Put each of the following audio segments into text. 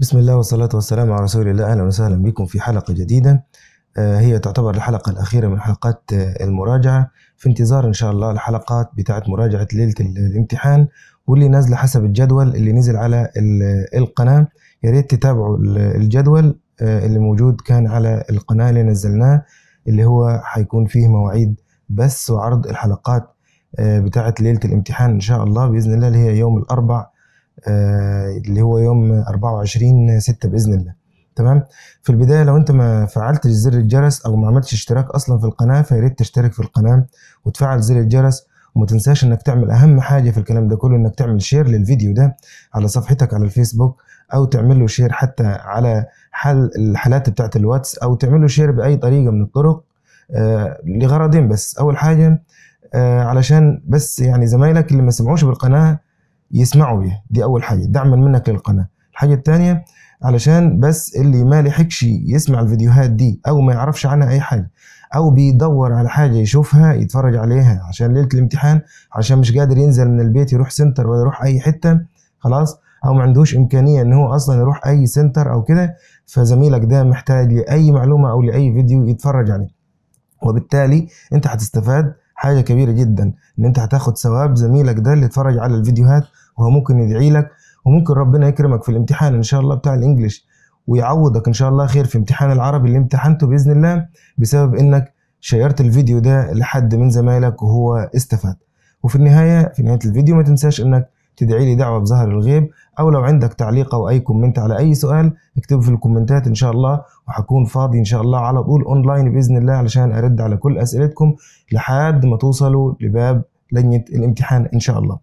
بسم الله والصلاة والسلام على رسول الله أهلا وسهلا بكم في حلقة جديدة آه، هي تعتبر الحلقة الأخيرة من حلقات آه، المراجعة في انتظار إن شاء الله الحلقات بتاعة مراجعة ليلة الامتحان واللي نازلة حسب الجدول اللي نزل على القناة يا ريت تتابعوا الجدول آه، اللي موجود كان على القناة اللي نزلناه اللي هو هيكون فيه مواعيد بس وعرض الحلقات بتاعة ليلة الامتحان إن شاء الله بإذن الله اللي هي يوم الأربع آه، اللي هو يوم 24 6 باذن الله تمام في البدايه لو انت ما فعلتش زر الجرس او ما عملتش اشتراك اصلا في القناه فيا ريت تشترك في القناه وتفعل زر الجرس وما تنساش انك تعمل اهم حاجه في الكلام ده كله انك تعمل شير للفيديو ده على صفحتك على الفيسبوك او تعمل له شير حتى على حل الحالات بتاعه الواتس او تعمل له شير باي طريقه من الطرق آه لغرضين بس اول حاجه آه علشان بس يعني زمايلك اللي ما سمعوش بالقناه يسمعوا بيها دي اول حاجه دعما منك للقناه الحاجه الثانيه علشان بس اللي ما لحقش يسمع الفيديوهات دي او ما يعرفش عنها اي حاجه او بيدور على حاجه يشوفها يتفرج عليها عشان ليله الامتحان عشان مش قادر ينزل من البيت يروح سنتر ولا يروح اي حته خلاص او ما عندوش امكانيه ان هو اصلا يروح اي سنتر او كده فزميلك ده محتاج لاي معلومه او لاي فيديو يتفرج عليه وبالتالي انت هتستفاد حاجه كبيره جدا ان انت هتاخد ثواب زميلك ده اللي اتفرج على الفيديوهات وهو ممكن يدعي لك وممكن ربنا يكرمك في الامتحان ان شاء الله بتاع الانجليش ويعوضك ان شاء الله خير في امتحان العربي اللي امتحنته باذن الله بسبب انك شيرت الفيديو ده لحد من زمايلك وهو استفاد وفي النهايه في نهايه الفيديو ما تنساش انك تدعي لي دعوه بظهر الغيب او لو عندك تعليق او اي كومنت على اي سؤال اكتبه في الكومنتات ان شاء الله وهكون فاضي ان شاء الله على طول اونلاين باذن الله علشان ارد على كل اسئلتكم لحد ما توصلوا لباب لجنه الامتحان ان شاء الله.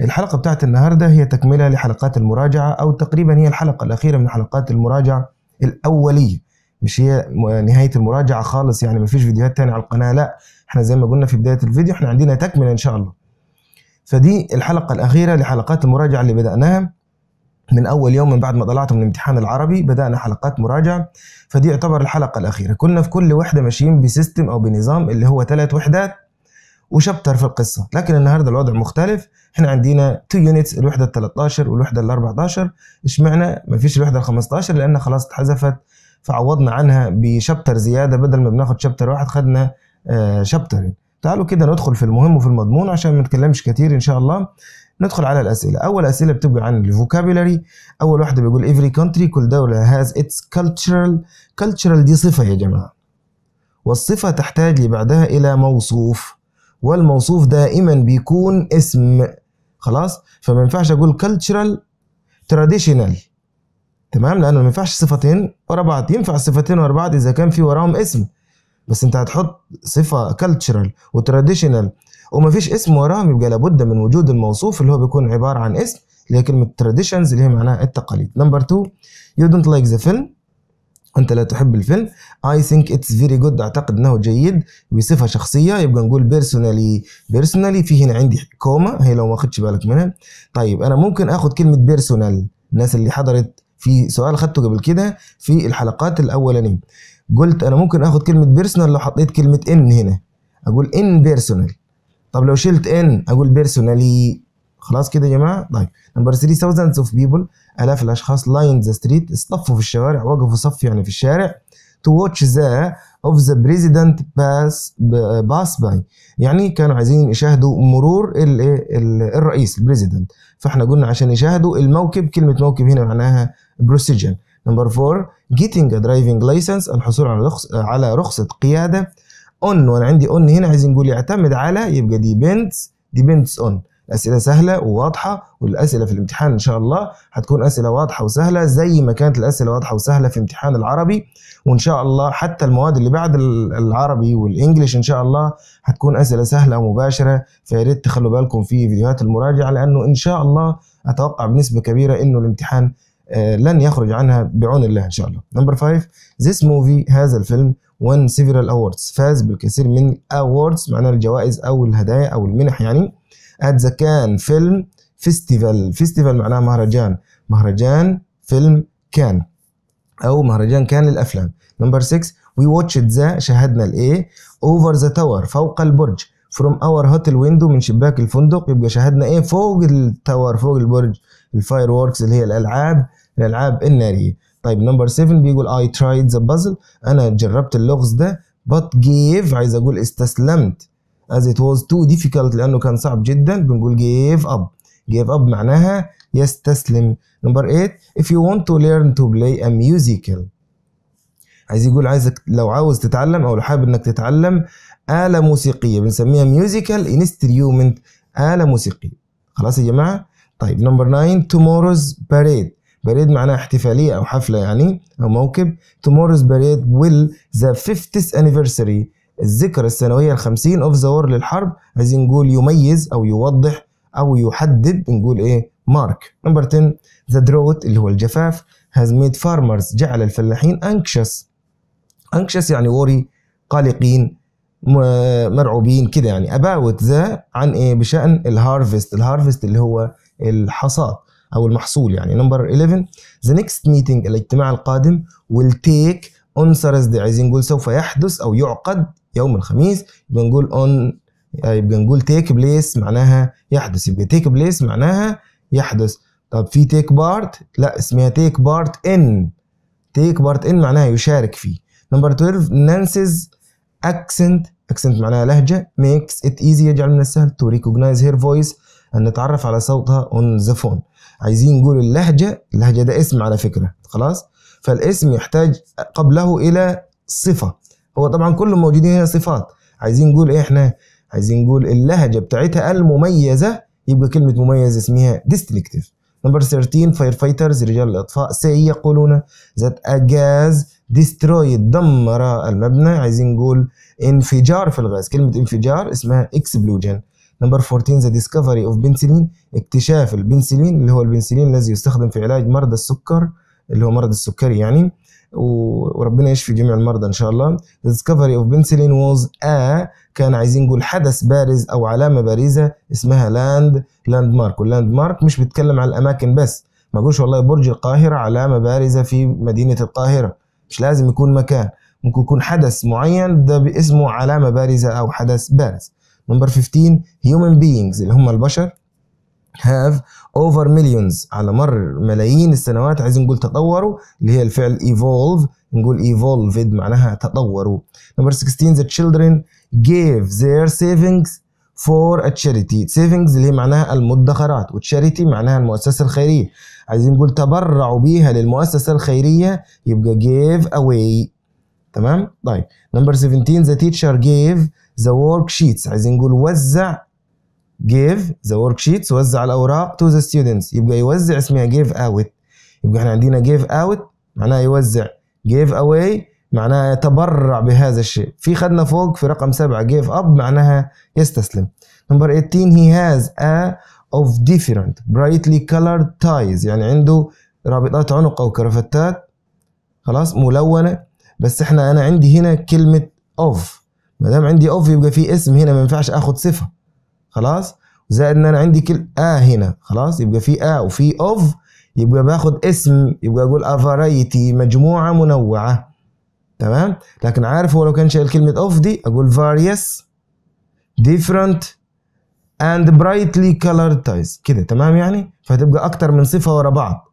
الحلقه بتاعت النهارده هي تكمله لحلقات المراجعه او تقريبا هي الحلقه الاخيره من حلقات المراجعه الاوليه مش هي نهايه المراجعه خالص يعني مفيش فيديوهات تاني على القناه لا احنا زي ما قلنا في بدايه الفيديو احنا عندنا تكمله ان شاء الله. فدي الحلقه الاخيره لحلقات المراجعه اللي بداناها من اول يوم من بعد ما طلعت من الامتحان العربي بدانا حلقات مراجعه فدي يعتبر الحلقه الاخيره كنا في كل وحده ماشيين بسيستم او بنظام اللي هو ثلاث وحدات وشابتر في القصه لكن النهارده الوضع مختلف احنا عندنا تو يونتس الوحده ال 13 والوحده ال 14 اشمعنى فيش الوحده ال 15 لان خلاص اتحذفت فعوضنا عنها بشابتر زياده بدل ما بناخد شابتر واحد خدنا شابتر آه، شابترين تعالوا كده ندخل في المهم وفي المضمون عشان ما نتكلمش كتير ان شاء الله ندخل على الاسئله اول اسئله بتبقى عن الفوكابيلاري اول واحده بيقول every country كل دوله has its cultural cultural دي صفه يا جماعه والصفه تحتاج لبعدها الى موصوف والموصوف دائما بيكون اسم خلاص فما ينفعش اقول كالتشرال تراديشنال تمام لانه ما ينفعش صفتين ورا بعض ينفع صفتين ورا بعض اذا كان في وراهم اسم بس انت هتحط صفه كالتشرال وتراديشنال فيش اسم وراهم يبقى لابد من وجود الموصوف اللي هو بيكون عباره عن اسم اللي هي كلمه تراديشنز اللي هي معناها التقاليد نمبر 2 you don't like the film أنت لا تحب الفيلم I think it's very good أعتقد أنه جيد بصفة شخصية يبقى نقول بيرسونالي بيرسونالي في هنا عندي كوما هي لو ما خدتش بالك منها طيب أنا ممكن آخد كلمة بيرسونال الناس اللي حضرت في سؤال خدته قبل كده في الحلقات الأولانية قلت أنا ممكن آخد كلمة بيرسونال لو حطيت كلمة ان هنا أقول ان بيرسونال طب لو شلت ان أقول بيرسونالي خلاص كده يا جماعه طيب نمبر 3 thousands of people الاف الاشخاص لاين ذا ستريت اصطفوا في الشوارع وقفوا صف يعني في الشارع تو واتش ذا اوف ذا بريزيدنت باس باس باي يعني كانوا عايزين يشاهدوا مرور الـ الـ الرئيس البريزيدنت فاحنا قلنا عشان يشاهدوا الموكب كلمه موكب هنا معناها بروسيجن نمبر 4 getting a driving license الحصول على رخص على رخصه قياده on وانا عندي on هنا عايزين نقول يعتمد على يبقى depends depends on أسئلة سهله وواضحه والاسئله في الامتحان ان شاء الله هتكون اسئله واضحه وسهله زي ما كانت الاسئله واضحه وسهله في امتحان العربي وان شاء الله حتى المواد اللي بعد العربي والانجليش ان شاء الله هتكون اسئله سهله ومباشره فياريت تخلوا بالكم في فيديوهات المراجعه لانه ان شاء الله اتوقع بنسبه كبيره انه الامتحان آه، لن يخرج عنها بعون الله ان شاء الله. نمبر 5 ذيس موفي هذا الفيلم won several awards فاز بالكثير من awards معناها الجوائز او الهدايا او المنح يعني ذا كان فيلم فيستيفال فيستيفال معناه مهرجان مهرجان فيلم كان او مهرجان كان للافلام نمبر 6 وي واتش ذا شاهدنا الايه اوفر ذا تاور فوق البرج فروم اور هوتل ويندو من شباك الفندق يبقى شاهدنا ايه فوق التاور فوق البرج الفاير ووركس اللي هي الالعاب الالعاب الناريه طيب نمبر 7 بيقول اي ترايد ذا بازل انا جربت اللغز ده بات جيف عايز اقول استسلمت as it was too difficult لأنه كان صعب جدا بنقول give up give up معناها يستسلم نمبر 8 if you want to learn to play a musical عايز يقول عايزك لو عاوز تتعلم او لو حابب انك تتعلم آلة موسيقية بنسميها musical instrument آلة موسيقية خلاص يا جماعة طيب نمبر 9 tomorrow's parade parade معناها احتفالية او حفلة يعني او موكب tomorrow's parade will the 50th anniversary الذكرى السنوية الخمسين أوف ذا war للحرب عايزين نقول يميز أو يوضح أو يحدد نقول إيه مارك نمبر 10 ذا دروت اللي هو الجفاف has made farmers جعل الفلاحين anxious anxious يعني worry قلقين مرعوبين كده يعني about ذا عن ايه بشأن الهارفست الهارفست اللي هو الحصاد او المحصول يعني نمبر 11 ذا نيكست ميتنج الاجتماع القادم will take on Thursday عايزين نقول سوف يحدث او يعقد يوم الخميس يبقى نقول اون يعني يبقى نقول تيك بليس معناها يحدث يبقى تيك بليس معناها يحدث طب في تيك بارت لا اسمها تيك بارت ان تيك بارت ان معناها يشارك فيه نمبر 12 نانسيز اكسنت اكسنت معناها لهجه ميكس ات ايزي يجعل من السهل تو ريكوجنايز هير فويس ان نتعرف على صوتها اون ذا فون عايزين نقول اللهجه اللهجه ده اسم على فكره خلاص فالاسم يحتاج قبله الى صفه هو طبعا كلهم موجودين هنا صفات عايزين نقول ايه احنا عايزين نقول اللهجه بتاعتها المميزه يبقى كلمه مميز اسمها ديستنكتيف نمبر 13 فاير فايترز رجال الاطفاء سي يقولون ذات اجاز ديستروي دمر المبنى عايزين نقول انفجار في الغاز كلمه انفجار اسمها اكسبلوجن نمبر 14 ذا ديسكفري اوف بنسلين اكتشاف البنسلين اللي هو البنسلين الذي يستخدم في علاج مرضى السكر اللي هو مرض السكري يعني وربنا يشفي جميع المرضى ان شاء الله the discovery of penicillin was a كان عايزين نقول حدث بارز او علامه بارزه اسمها لاند لاند مارك واللاند مارك مش بيتكلم على الاماكن بس ما اقولش والله برج القاهره علامه بارزه في مدينه القاهره مش لازم يكون مكان ممكن يكون حدث معين ده باسمه علامه بارزه او حدث بارز نمبر 15 human beings اللي هم البشر have over millions على مر ملايين السنوات عايزين نقول تطوروا اللي هي الفعل evolve نقول evolved معناها تطوروا number 16 the children gave their savings for a charity savings اللي هي معناها المدخرات والتشاريتي معناها المؤسسة الخيرية عايزين نقول تبرعوا بيها للمؤسسة الخيرية يبقى gave away تمام طيب number 17 the teacher gave the worksheets عايزين نقول وزع give the worksheets وزع الأوراق to the students يبقى يوزع اسمها give out يبقى احنا عندنا give out معناها يوزع give away معناها يتبرع بهذا الشيء في خدنا فوق في رقم سبعة give up معناها يستسلم نمبر 18 he has a of different brightly colored ties يعني عنده رابطات عنق أو كرافتات خلاص ملونة بس احنا أنا عندي هنا كلمة of ما دام عندي of يبقى في اسم هنا ما ينفعش آخد صفة خلاص زائد ان انا عندي كل اه هنا خلاص يبقى في اه وفي اوف يبقى باخد اسم يبقى اقول افاريتي مجموعه منوعه تمام لكن عارف هو لو كان شايل كلمه اوف دي اقول various different and brightly colored ties كده تمام يعني فهتبقى اكتر من صفه ورا بعض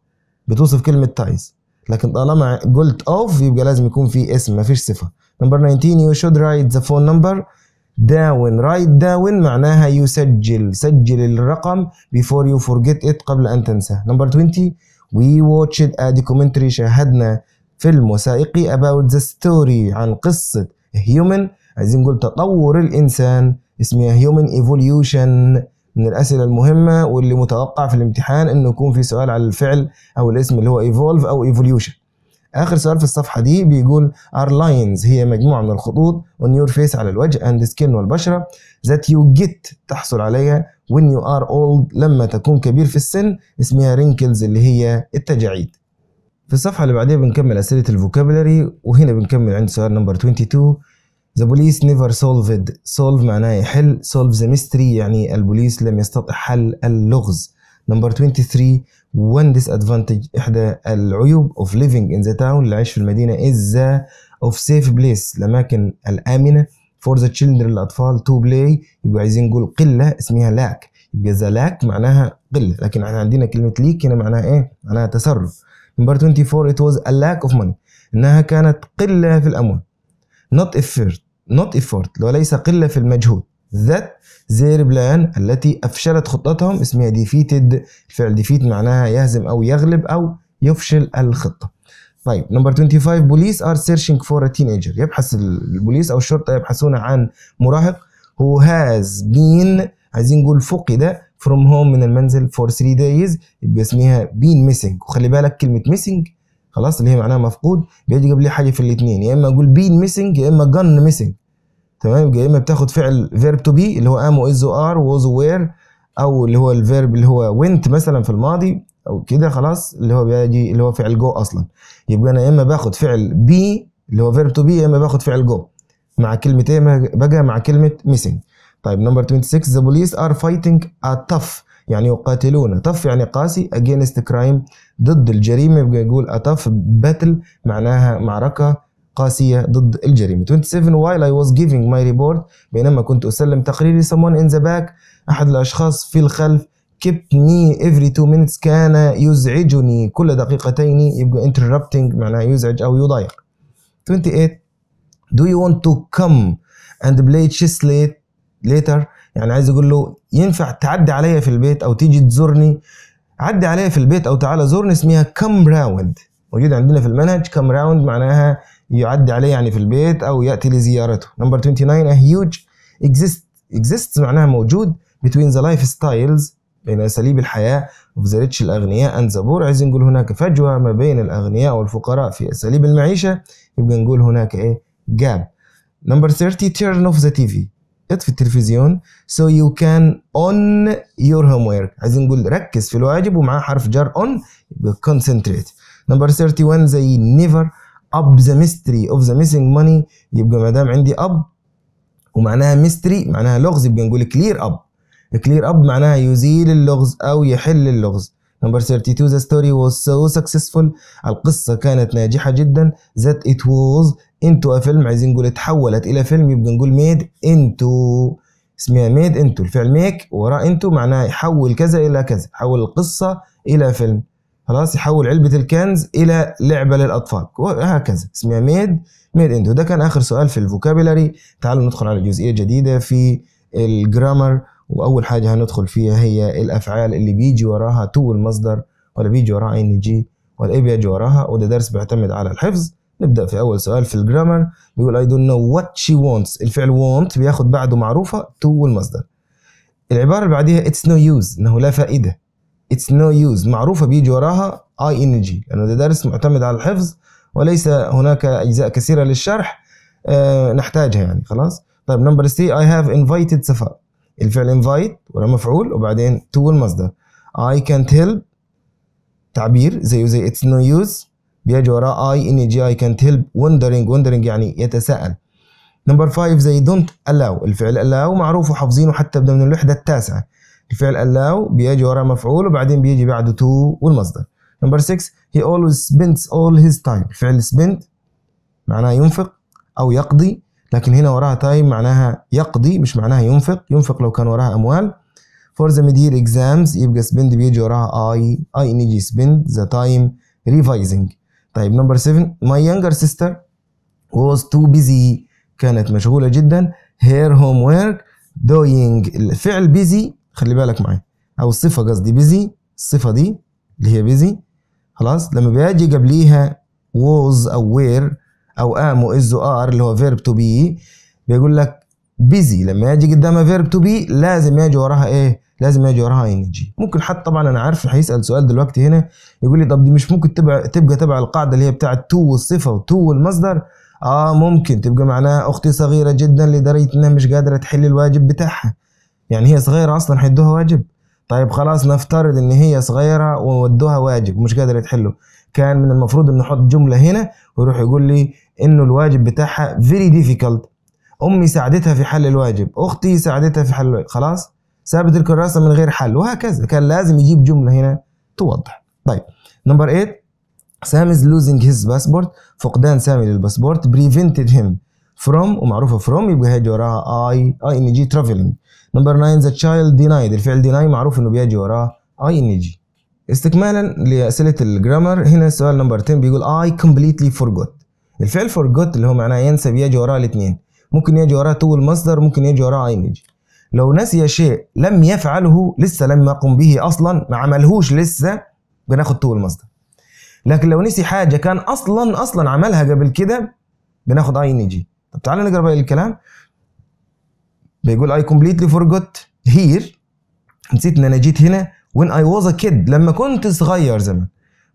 بتوصف كلمه ties لكن طالما قلت اوف يبقى لازم يكون في اسم ما فيش صفه نمبر 19 you should write the phone number داون رايت داون معناها يسجل سجل الرقم before you forget it قبل أن تنساه نمبر 20 we watched a documentary شاهدنا فيلم وثائقي about the story عن قصة human عايزين نقول تطور الإنسان اسمها human evolution من الأسئلة المهمة واللي متوقع في الامتحان إنه يكون في سؤال على الفعل أو الاسم اللي هو evolve أو evolution آخر سؤال في الصفحة دي بيقول are lines هي مجموعة من الخطوط on your face على الوجه and skin والبشرة that you get تحصل عليها when you are old لما تكون كبير في السن اسمها wrinkles اللي هي التجاعيد في الصفحة اللي بعديها بنكمل أسئلة الفوكابلري وهنا بنكمل عند سؤال نمبر 22 The police never solved solve معناه يحل solve the mystery يعني البوليس لم يستطع حل اللغز نمبر 23 one disadvantage إحدى العيوب of living in the town العيش في المدينة is the of safe place الأماكن الآمنة for the children الأطفال to play يبقوا عايزين نقول قلة اسمها lack يبقى the lack معناها قلة لكن احنا عندنا كلمة ليك هنا معناها إيه؟ معناها تسرب number 24 it was a lack of money إنها كانت قلة في الأموال not effort not effort وليس قلة في المجهود ذات زير بلان التي أفشلت خطتهم اسمها ديفيتد الفعل ديفيت معناها يهزم أو يغلب أو يفشل الخطة طيب نمبر 25 بوليس ار سيرشينج فور ا تينيجر يبحث البوليس او الشرطه يبحثون عن مراهق هو هاز بين عايزين نقول فقد فروم هوم من المنزل فور 3 دايز يبقى اسمها بين ميسنج وخلي بالك كلمه ميسنج خلاص اللي هي معناها مفقود بيجي لي حاجه في الاثنين يا اما اقول بين ميسنج يا اما جن ميسنج تمام يا اما بتاخد فعل فيرب تو بي اللي هو ام واز وار ووز وير او اللي هو الفيرب اللي هو وينت مثلا في الماضي او كده خلاص اللي هو بيجي اللي هو فعل جو اصلا يبقى انا يا اما باخد فعل بي اللي هو فيرب تو بي يا اما باخد فعل جو مع كلمه ايه بقى مع كلمه ميسنج طيب نمبر 26 ذا بوليس ار فايتنج اتف يعني يقاتلون تف يعني قاسي اجينست كرايم ضد الجريمه يبقى يقول اتف باتل معناها معركه قاسية ضد الجريمة 27 while I was giving my report بينما كنت أسلم تقريري someone in the back أحد الأشخاص في الخلف kept me every two minutes كان يزعجني كل دقيقتين يبقى interrupting معناه يزعج أو يضايق 28 do you want to come and play chess late later يعني عايز يقول له ينفع تعدي عليا في البيت أو تيجي تزورني عدي عليا في البيت أو تعالى زورني اسمها come round موجود عندنا في المنهج come round معناها يعدي عليه يعني في البيت او ياتي لزيارته نمبر 29 a huge اكزيست exists معناها موجود between the ستايلز بين اساليب الحياه of the rich الاغنياء and the poor عايزين نقول هناك فجوه ما بين الاغنياء والفقراء في اساليب المعيشه يبقى نقول هناك ايه gap نمبر 30 turn off the TV اطفي التلفزيون so you can on your homework عايزين نقول ركز في الواجب ومعاه حرف جر on يبقى concentrate نمبر 31 they never اب ذا ميستري اوف ذا ميسنج ماني يبقى ما دام عندي اب ومعناها ميستري معناها لغز يبقى نقول كلير اب كلير اب معناها يزيل اللغز او يحل اللغز نمبر 32 the story was so successful القصة كانت ناجحة جدا that it was into a film عايزين نقول اتحولت إلى فيلم يبقى نقول made into اسمها made into الفعل make وراء into معناه يحول كذا إلى كذا حول القصة إلى فيلم خلاص يحول علبه الكنز الى لعبه للاطفال وهكذا اسمها ميد ميد اندو ده كان اخر سؤال في الفوكابيلاري تعالوا ندخل على جزئيه جديده في الجرامر واول حاجه هندخل فيها هي الافعال اللي بيجي وراها تو المصدر ولا بيجي وراها ان جي ولا ايه بيجي وراها وده درس بيعتمد على الحفظ نبدا في اول سؤال في الجرامر بيقول اي دونت نو وات شي وونتس الفعل وونت بياخد بعده معروفه تو المصدر العباره اللي بعديها اتس نو يوز انه لا فائده اتس نو يوز معروفه بيجي وراها اي ان جي لانه ده درس معتمد على الحفظ وليس هناك اجزاء كثيره للشرح أه نحتاجها يعني خلاص طيب نمبر سي اي هاف انفيتد سفا الفعل انفايت ولا مفعول وبعدين تو المصدر اي كانت هيلب تعبير زيه زي اتس نو يوز بيجي وراه اي ان جي اي كانت هيلب وندرينج وندرينج يعني يتساءل نمبر 5 زي دونت الاو الفعل الاو معروف وحافظينه حتى من الوحده التاسعه الفعل allow بيجي وراه مفعول وبعدين بيجي بعده to والمصدر نمبر 6 he always spends all his time الفعل spend معناها ينفق او يقضي لكن هنا وراها time معناها يقضي مش معناها ينفق ينفق لو كان وراها اموال for the mid-year exams يبقى spend بيجي وراها I I need to spend the time revising طيب نمبر 7 my younger sister was too busy كانت مشغولة جدا her homework doing الفعل busy خلي بالك معايا او الصفه قصدي بيزي الصفه دي اللي هي بيزي خلاص لما بيجي قبليها ووز او وير او ام واز ار اللي هو فيرب تو بي بيقول لك بيزي لما يجي قدامها فيرب تو بي لازم يجي وراها ايه؟ لازم يجي وراها ان جي ممكن حتى طبعا انا عارف هيسال سؤال دلوقتي هنا يقول لي طب دي مش ممكن تبقى تبقى تبع القاعده اللي هي بتاعت تو والصفه وتو والمصدر اه ممكن تبقى معناها اختي صغيره جدا لدرجه انها مش قادره تحل الواجب بتاعها يعني هي صغيرة أصلا حيدوها واجب طيب خلاص نفترض ان هي صغيره وودوها واجب ومش قادر يتحله كان من المفروض ان نحط جمله هنا ويروح يقول لي انه الواجب بتاعها فيري difficult امي ساعدتها في حل الواجب اختي ساعدتها في حل الواجب خلاص سابت الكراسه من غير حل وهكذا كان لازم يجيب جمله هنا توضح طيب نمبر 8 سام از لوزينج هيز باسبورت فقدان سامي للباسبورت بريفنتد هيم فروم ومعروفه فروم يبقى هيجي وراها اي اي ان جي ترافلنج نمبر 9 ذا تشايلد denied الفعل ديناي معروف انه بيجي وراه اي ان جي استكمالا لاسئله الجرامر هنا السؤال نمبر 10 بيقول اي كومبليتلي forgot الفعل forgot اللي هو معناه ينسى بيجي وراه الاثنين ممكن يجي وراه تو المصدر ممكن يجي وراه اي جي لو نسي شيء لم يفعله لسه لم يقم به اصلا ما عملهوش لسه بناخد تو المصدر لكن لو نسي حاجه كان اصلا اصلا عملها قبل كده بناخد اي ان جي طب تعالى نقرا بقى الكلام بيقول I completely forgot here نسيت ان انا جيت هنا when I was a kid لما كنت صغير زمان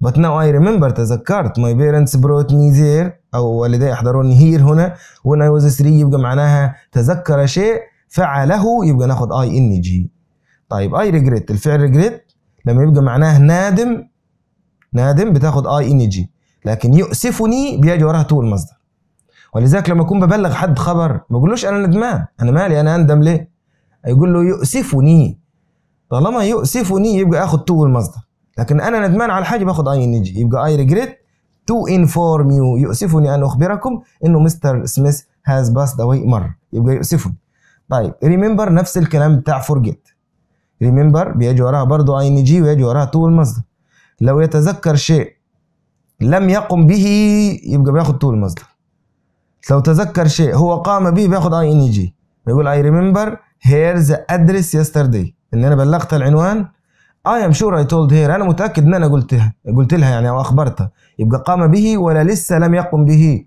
but now I remember تذكرت my parents brought me there أو والدي أحضروني here هنا when I was 3 يبقى معناها تذكر شيء فعله يبقى ناخد I in G طيب I regret الفعل regret لما يبقى معناه نادم نادم بتاخد I in G لكن يؤسفني بيجي وراها تو المصدر ولذلك لما اكون ببلغ حد خبر ما بقولوش انا ندمان انا مالي انا اندم ليه يقول له يؤسفني طالما يؤسفني يبقى اخد تو المصدر لكن انا ندمان على حاجه باخد اي ان جي يبقى اي ريجريت تو انفورم يو يؤسفني ان اخبركم انه مستر سميث هاز باست اواي مره يبقى يؤسفني طيب ريمبر نفس الكلام بتاع فورجيت ريمبر بيجي وراها برضه اي ان جي ويجي وراها تو المصدر لو يتذكر شيء لم يقم به يبقى بياخد طول المصدر لو تذكر شيء هو قام به بياخد اي ان جي بيقول اي ريمبر هير ذا ادرس يسترداي ان انا بلغت العنوان اي ام شور اي تولد هير انا متاكد ان انا قلتها قلت لها يعني او اخبرتها يبقى قام به ولا لسه لم يقم به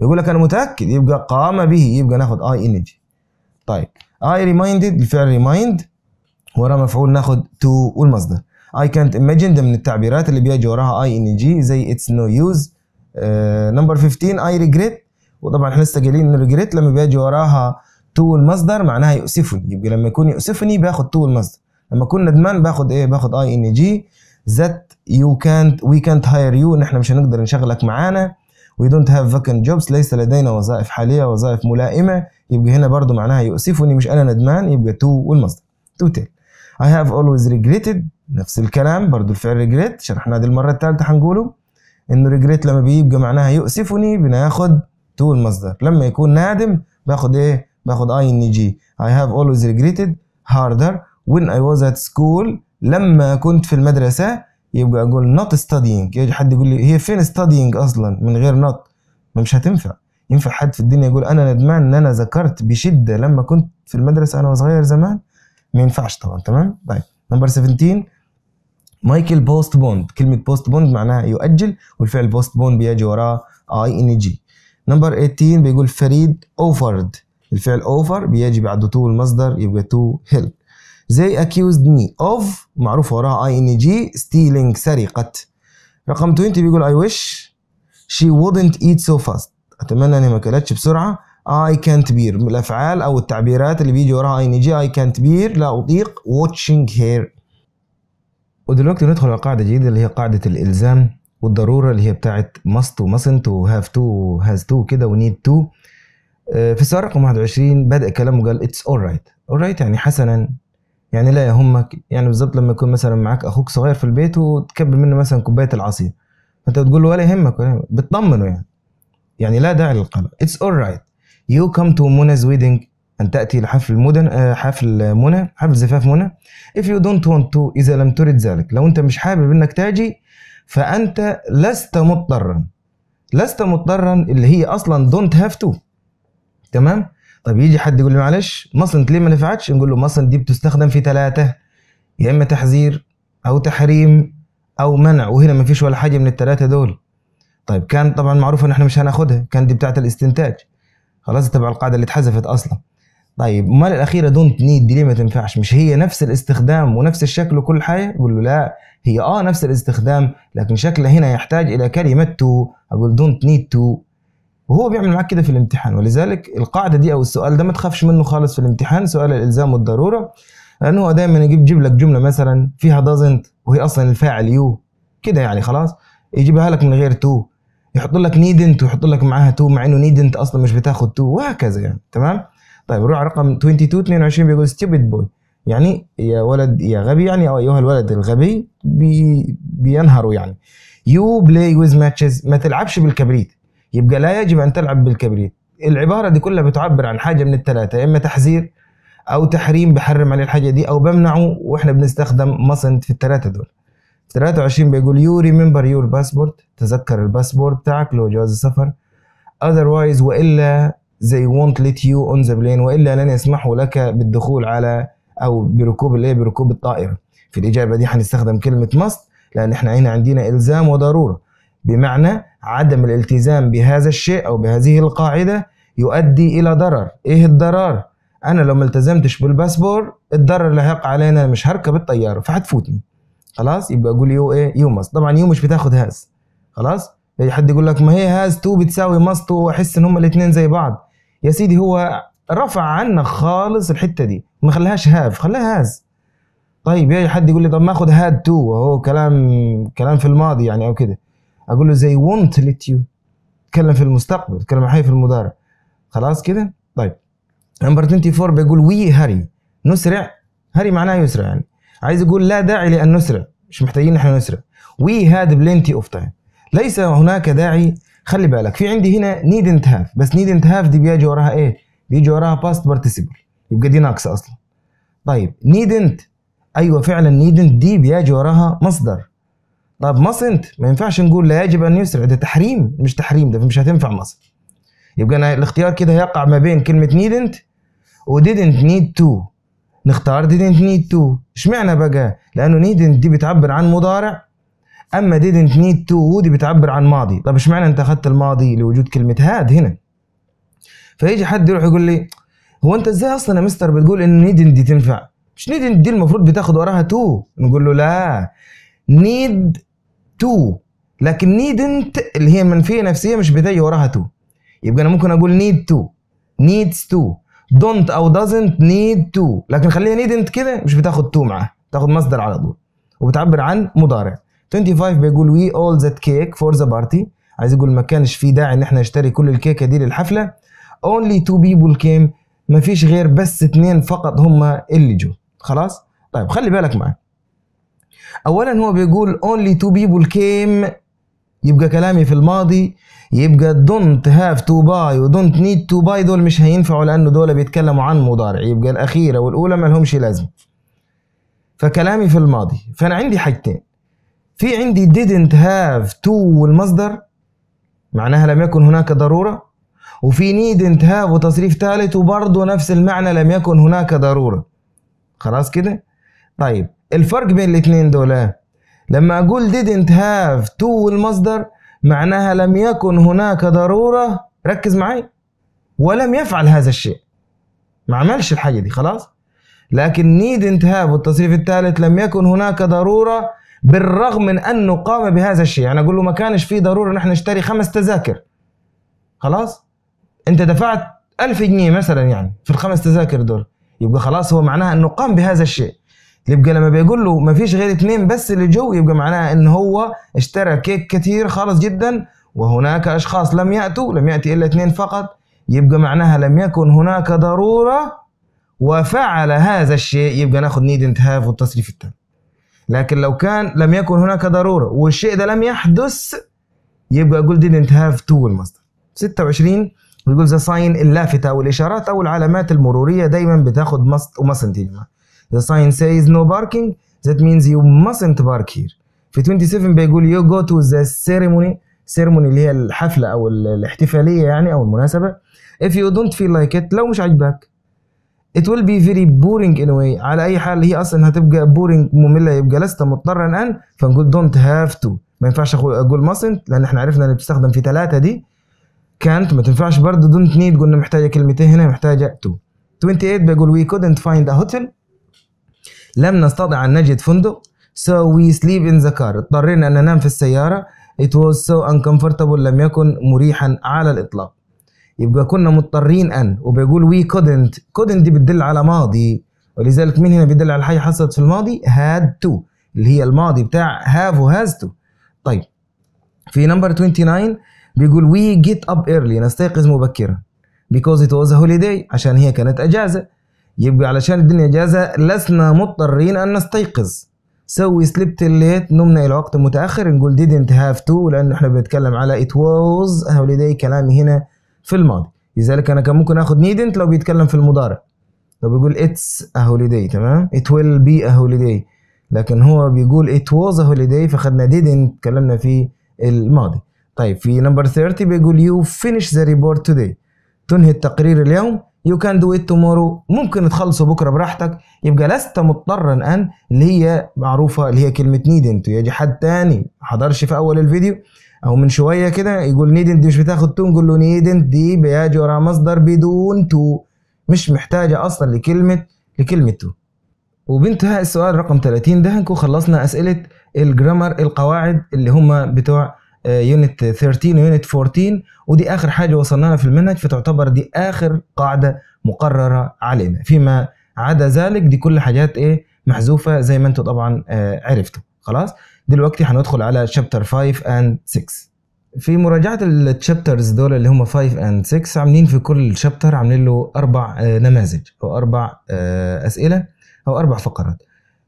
يقول لك انا متاكد يبقى قام به يبقى ناخد اي ان جي طيب اي ريمايندد الفعل ريمايند وراه مفعول ناخد تو والمصدر اي كانت imagine ده من التعبيرات اللي بيجي وراها اي ان جي زي اتس نو يوز نمبر 15 اي ريجريت وطبعا احنا لسه جايين ان ريجريت لما بيجي وراها تو المصدر معناها يؤسفني يبقى لما يكون يؤسفني باخد تو المصدر لما اكون ندمان باخد ايه باخد اي ان جي ذات يو كانت وي كانت هاير يو ان احنا مش هنقدر نشغلك معانا وي دونت هاف فاكن جوبز ليس لدينا وظائف حاليه وظائف ملائمه يبقى هنا برضو معناها يؤسفني مش انا ندمان يبقى تو والمصدر تو تيل اي هاف اولويز ريجريتد نفس الكلام برضو الفعل ريجريت شرحناه دي المره الثالثه هنقوله انه ريجريت لما بيبقى معناها يؤسفني بناخد تو المصدر لما يكون نادم باخد ايه باخد اي ان جي I have always regretted harder when I was at school لما كنت في المدرسة يبقى اقول not studying يجي حد يقول لي هي فين studying اصلا من غير not ما مش هتنفع ينفع حد في الدنيا يقول انا ندمان ان انا ذكرت بشدة لما كنت في المدرسة انا صغير زمان ما ينفعش طبعا تمام طيب نمبر 17 مايكل بوست بوند كلمة بوست بوند معناها يؤجل والفعل بوست بوند بيجي وراه اي ان جي نمبر 18 بيقول فريد اوفرد الفعل اوفر بيجي بعد تو المصدر يبقى تو هيلب زي accused me of معروف وراها اي ان جي stealing سرقة رقم 20 بيقول I wish she wouldn't eat so fast اتمنى انها ما اكلتش بسرعه I can't bear من الافعال او التعبيرات اللي بيجي وراها اي ان جي I can't bear لا اطيق watching her ودلوقتي ندخل على قاعده جديده اللي هي قاعده الالزام والضروره اللي هي بتاعت ماست ومسنت وهاف تو هاز تو كده ونيد تو آه، في السؤال رقم 21 بدأ كلامه قال اتس اول رايت اول رايت يعني حسنا يعني لا يهمك يعني بالظبط لما يكون مثلا معاك اخوك صغير في البيت وتكبل منه مثلا كوبايه العصير فانت بتقول له ولا يهمك بتطمنه يعني يعني لا داعي للقلق اتس اول رايت يو كم تو منى's ويدنج أن تأتي لحفل مدن آه، حفل منى حفل زفاف منى if you don't want to إذا لم ترد ذلك لو أنت مش حابب إنك تاجي فأنت لست مضطرا لست مضطرا اللي هي أصلا دونت هاف تو تمام طب يجي حد يقول لي معلش انت ليه ما نفعتش نقول له مصلنت دي بتستخدم في ثلاثة يا إما تحذير أو تحريم أو منع وهنا ما فيش ولا حاجة من الثلاثة دول طيب كان طبعا معروف ان احنا مش هناخدها كان دي بتاعة الاستنتاج خلاص تبع القاعدة اللي اتحذفت أصلا طيب امال الاخيره دونت نيد دي ليه ما تنفعش مش هي نفس الاستخدام ونفس الشكل وكل حاجه اقول له لا هي اه نفس الاستخدام لكن شكلها هنا يحتاج الى كلمه تو اقول دونت نيد تو وهو بيعمل معاك كده في الامتحان ولذلك القاعده دي او السؤال ده ما تخافش منه خالص في الامتحان سؤال الالزام والضروره لانه هو دايما يجيب جيب لك جمله مثلا فيها دازنت وهي اصلا الفاعل يو كده يعني خلاص يجيبها لك من غير تو يحط لك نيدنت ويحط لك معاها تو مع انه نيدنت اصلا مش بتاخد تو وهكذا يعني تمام طيب نروح على رقم 22 22 بيقول ستيبد بوي يعني يا ولد يا غبي يعني او ايها الولد الغبي بي بينهروا يعني يو بلاي ويز ماتشز ما تلعبش بالكبريت يبقى لا يجب ان تلعب بالكبريت العباره دي كلها بتعبر عن حاجه من الثلاثه يا اما تحذير او تحريم بحرم عليه الحاجه دي او بمنعه واحنا بنستخدم مصنت في الثلاثه دول 23 بيقول يو ريمبر يور باسبورت تذكر الباسبورت بتاعك لو جواز السفر اذروايز والا they won't let you on the plane والا لن يسمحوا لك بالدخول على او بركوب الايه بركوب الطائره في الاجابه دي هنستخدم كلمه must لان احنا هنا عندنا الزام وضروره بمعنى عدم الالتزام بهذا الشيء او بهذه القاعده يؤدي الى ضرر ايه الضرر انا لو ما التزمتش بالباسبور الضرر اللي هيقع علينا انا مش هركب الطياره فهتفوتني خلاص يبقى اقول يو ايه يو ماست طبعا يو مش بتاخد هاز خلاص اي حد يقول لك ما هي هاز تو بتساوي ماست واحس ان هما الاثنين زي بعض يا سيدي هو رفع عنا خالص الحته دي ما خلاهاش هاف خلاها هاز طيب يا حد يقول لي طب ما اخد هاد تو وهو كلام كلام في الماضي يعني او كده اقول له زي وونت ليت يو تكلم في المستقبل تكلم حي في المضارع خلاص كده طيب نمبر 24 بيقول وي هاري نسرع هاري معناه يسرع يعني عايز يقول لا داعي لان نسرع مش محتاجين احنا نسرع وي هاد بلنتي اوف تايم ليس هناك داعي خلي بالك في عندي هنا نيد انت هاف بس نيد انت هاف دي بيجي وراها ايه؟ بيجي وراها باست بارتيسيبل يبقى دي ناقصه اصلا طيب needn't ايوه فعلا needn't دي بيجي وراها مصدر طب mustn't ما ينفعش نقول لا يجب ان يسرع ده تحريم مش تحريم ده مش هتنفع مصر يبقى انا الاختيار كده هيقع ما بين كلمه needn't و didn't need to نختار didn't need to اشمعنى بقى لانه needn't دي بتعبر عن مضارع اما didn't need to ودي بتعبر عن ماضي طب اشمعنى انت اخذت الماضي لوجود كلمه هاد هنا فيجي حد يروح يقول لي هو انت ازاي اصلا يا مستر بتقول ان needn't دي تنفع مش needn't دي المفروض بتاخد وراها تو نقول له لا need to لكن needn't اللي هي منفيه نفسيه مش بتجي وراها تو يبقى انا ممكن اقول need to needs to don't او doesn't need to لكن خليها needn't كده مش بتاخد تو معاها تاخد مصدر على طول وبتعبر عن مضارع 25 بيقول وي اول ذات كيك فور ذا بارتي عايز يقول ما كانش في داعي ان احنا نشتري كل الكيكه دي للحفله اونلي تو بيبول كيم ما فيش غير بس اثنين فقط هم اللي جو خلاص طيب خلي بالك معايا اولا هو بيقول اونلي تو بيبول كيم يبقى كلامي في الماضي يبقى دونت هاف تو باي ودونت نيد تو باي دول مش هينفعوا لانه دول بيتكلموا عن مضارع يبقى الاخيره والاولى ما لهمش لازمه فكلامي في الماضي فانا عندي حاجتين في عندي didn't have to والمصدر معناها لم يكن هناك ضرورة وفي needn't have وتصريف ثالث وبرضه نفس المعنى لم يكن هناك ضرورة خلاص كده طيب الفرق بين الاثنين دول إيه؟ لما اقول didn't have to والمصدر معناها لم يكن هناك ضرورة ركز معي ولم يفعل هذا الشيء ما عملش الحاجة دي خلاص لكن needn't have والتصريف الثالث لم يكن هناك ضرورة بالرغم من انه قام بهذا الشيء يعني اقول له ما كانش في ضروره نحن نشتري خمس تذاكر خلاص انت دفعت ألف جنيه مثلا يعني في الخمس تذاكر دول يبقى خلاص هو معناها انه قام بهذا الشيء يبقى لما بيقول له ما فيش غير اثنين بس اللي جو يبقى معناها ان هو اشترى كيك كثير خالص جدا وهناك اشخاص لم ياتوا لم ياتي الا اثنين فقط يبقى معناها لم يكن هناك ضروره وفعل هذا الشيء يبقى ناخذ نيد انتهاف والتصريف التام لكن لو كان لم يكن هناك ضروره والشيء ده لم يحدث يبقى اقول didn't have to المصدر 26 بيقول ذا ساين اللافته والاشارات او العلامات المروريه دايما بتاخد must و يا جماعه ذا ساين سيز نو باركينج ذات مينز يو mustn't بارك هير في 27 بيقول يو جو تو ذا سيريموني سيريموني اللي هي الحفله او الاحتفاليه يعني او المناسبه if you don't feel like it لو مش عاجبك it will be very boring in a way على اي حال هي اصلا هتبقى boring ممله يبقى لست مضطرا ان فنقول don't have to ما ينفعش اقول mustn't لان احنا عرفنا ان بتستخدم في ثلاثه دي كانت ما تنفعش برضه don't need قلنا محتاجه كلمتين هنا محتاجه to 28 بيقول we couldn't find a hotel لم نستطع ان نجد فندق so we sleep in the car اضطرينا ان ننام في السياره it was so uncomfortable لم يكن مريحا على الاطلاق يبقى كنا مضطرين ان وبيقول وي كودنت كودنت دي بتدل على ماضي ولذلك مين هنا بيدل على حاجه حصلت في الماضي هاد تو اللي هي الماضي بتاع هاف وهاز تو طيب في نمبر 29 بيقول وي جيت اب ايرلي نستيقظ مبكرا بيكوز ات واز هوليداي عشان هي كانت اجازه يبقى علشان الدنيا اجازه لسنا مضطرين ان نستيقظ سوي سليبت الليت نمنا الى وقت متاخر نقول didn't have to لان احنا بنتكلم على it was هوليداي كلامي هنا في الماضي لذلك انا كان ممكن اخد نيدنت لو بيتكلم في المضارع لو بيقول اتس ا هوليداي تمام ات ويل بي ا هوليداي لكن هو بيقول ات واز ا هوليداي فخدنا ديدنت اتكلمنا في الماضي طيب في نمبر 30 بيقول يو فينيش ذا ريبورت توداي تنهي التقرير اليوم يو كان دو ات تومورو ممكن تخلصه بكره براحتك يبقى لست مضطرا ان اللي هي معروفه اللي هي كلمه نيدنت يجي حد تاني ما حضرش في اول الفيديو او من شويه كده يقول نيدنت دي مش بتاخد تو نقول له نيدنت دي بيجي وراها مصدر بدون تو مش محتاجه اصلا لكلمه لكلمه تو وبانتهاء السؤال رقم 30 ده هنكون خلصنا اسئله الجرامر القواعد اللي هم بتوع يونت 13 ويونت 14 ودي اخر حاجه وصلنا لها في المنهج فتعتبر دي اخر قاعده مقرره علينا فيما عدا ذلك دي كل حاجات ايه محذوفه زي ما انتم طبعا آه، عرفتوا خلاص دلوقتي هندخل على شابتر 5 اند 6 في مراجعة التشابترز دول اللي هم 5 اند 6 عاملين في كل شابتر عاملين له أربع آه، نماذج أو أربع آه، أسئلة أو أربع فقرات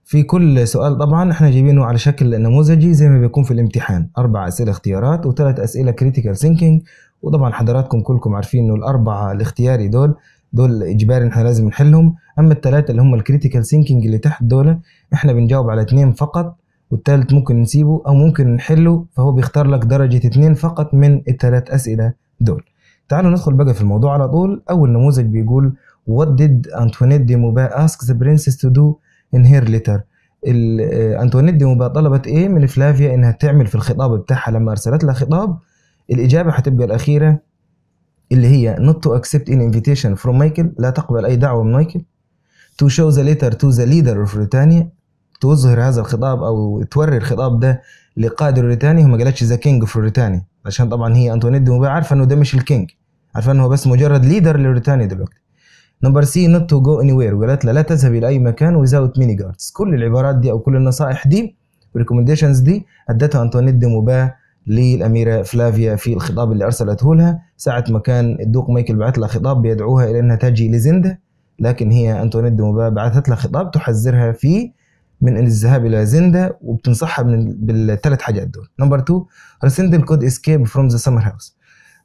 في كل سؤال طبعا احنا جايبينه على شكل نموذجي زي ما بيكون في الامتحان أربع أسئلة اختيارات وثلاث أسئلة كريتيكال ثينكينج وطبعا حضراتكم كلكم عارفين إنه الأربعة الاختياري دول دول إجباري احنا لازم نحلهم أما الثلاثة اللي هم الكريتيكال ثينكينج اللي تحت دول احنا بنجاوب على اثنين فقط والثالث ممكن نسيبه أو ممكن نحله فهو بيختار لك درجة اتنين فقط من التلات أسئلة دول تعالوا ندخل بقى في الموضوع على طول أول نموذج بيقول What did Antoinette de Mauban ask the princess to do in her letter؟ أنتوانيت دي مبا طلبت إيه من فلافيا إنها تعمل في الخطاب بتاعها لما أرسلت لها خطاب الإجابة هتبقى الأخيرة اللي هي not to accept an invitation from Michael لا تقبل أي دعوة من مايكل to show the letter to the leader of Britannia تظهر هذا الخطاب او توري الخطاب ده لقائد الريتاني وما قالتش ذا كينج اوف الريتاني عشان طبعا هي انتونيت دي عارفه انه ده مش الكينج عارفه انه هو بس مجرد ليدر للريتاني دلوقتي نمبر سي نوت تو جو اني وير وقالت لا لا تذهب الى اي مكان ويزاوت ميني جاردز كل العبارات دي او كل النصائح دي والريكومنديشنز دي ادتها انتونيت دي موبا للاميره فلافيا في الخطاب اللي ارسلته لها ساعه ما كان الدوق مايكل بعث لها خطاب بيدعوها الى انها تجي لزنده لكن هي انتونيت دي موبا بعثت لها خطاب تحذرها فيه من الذهاب الى زندا وبتنصحها من بالثلاث حاجات دول نمبر 2 راسندل كود اسكيب فروم ذا سمر هاوس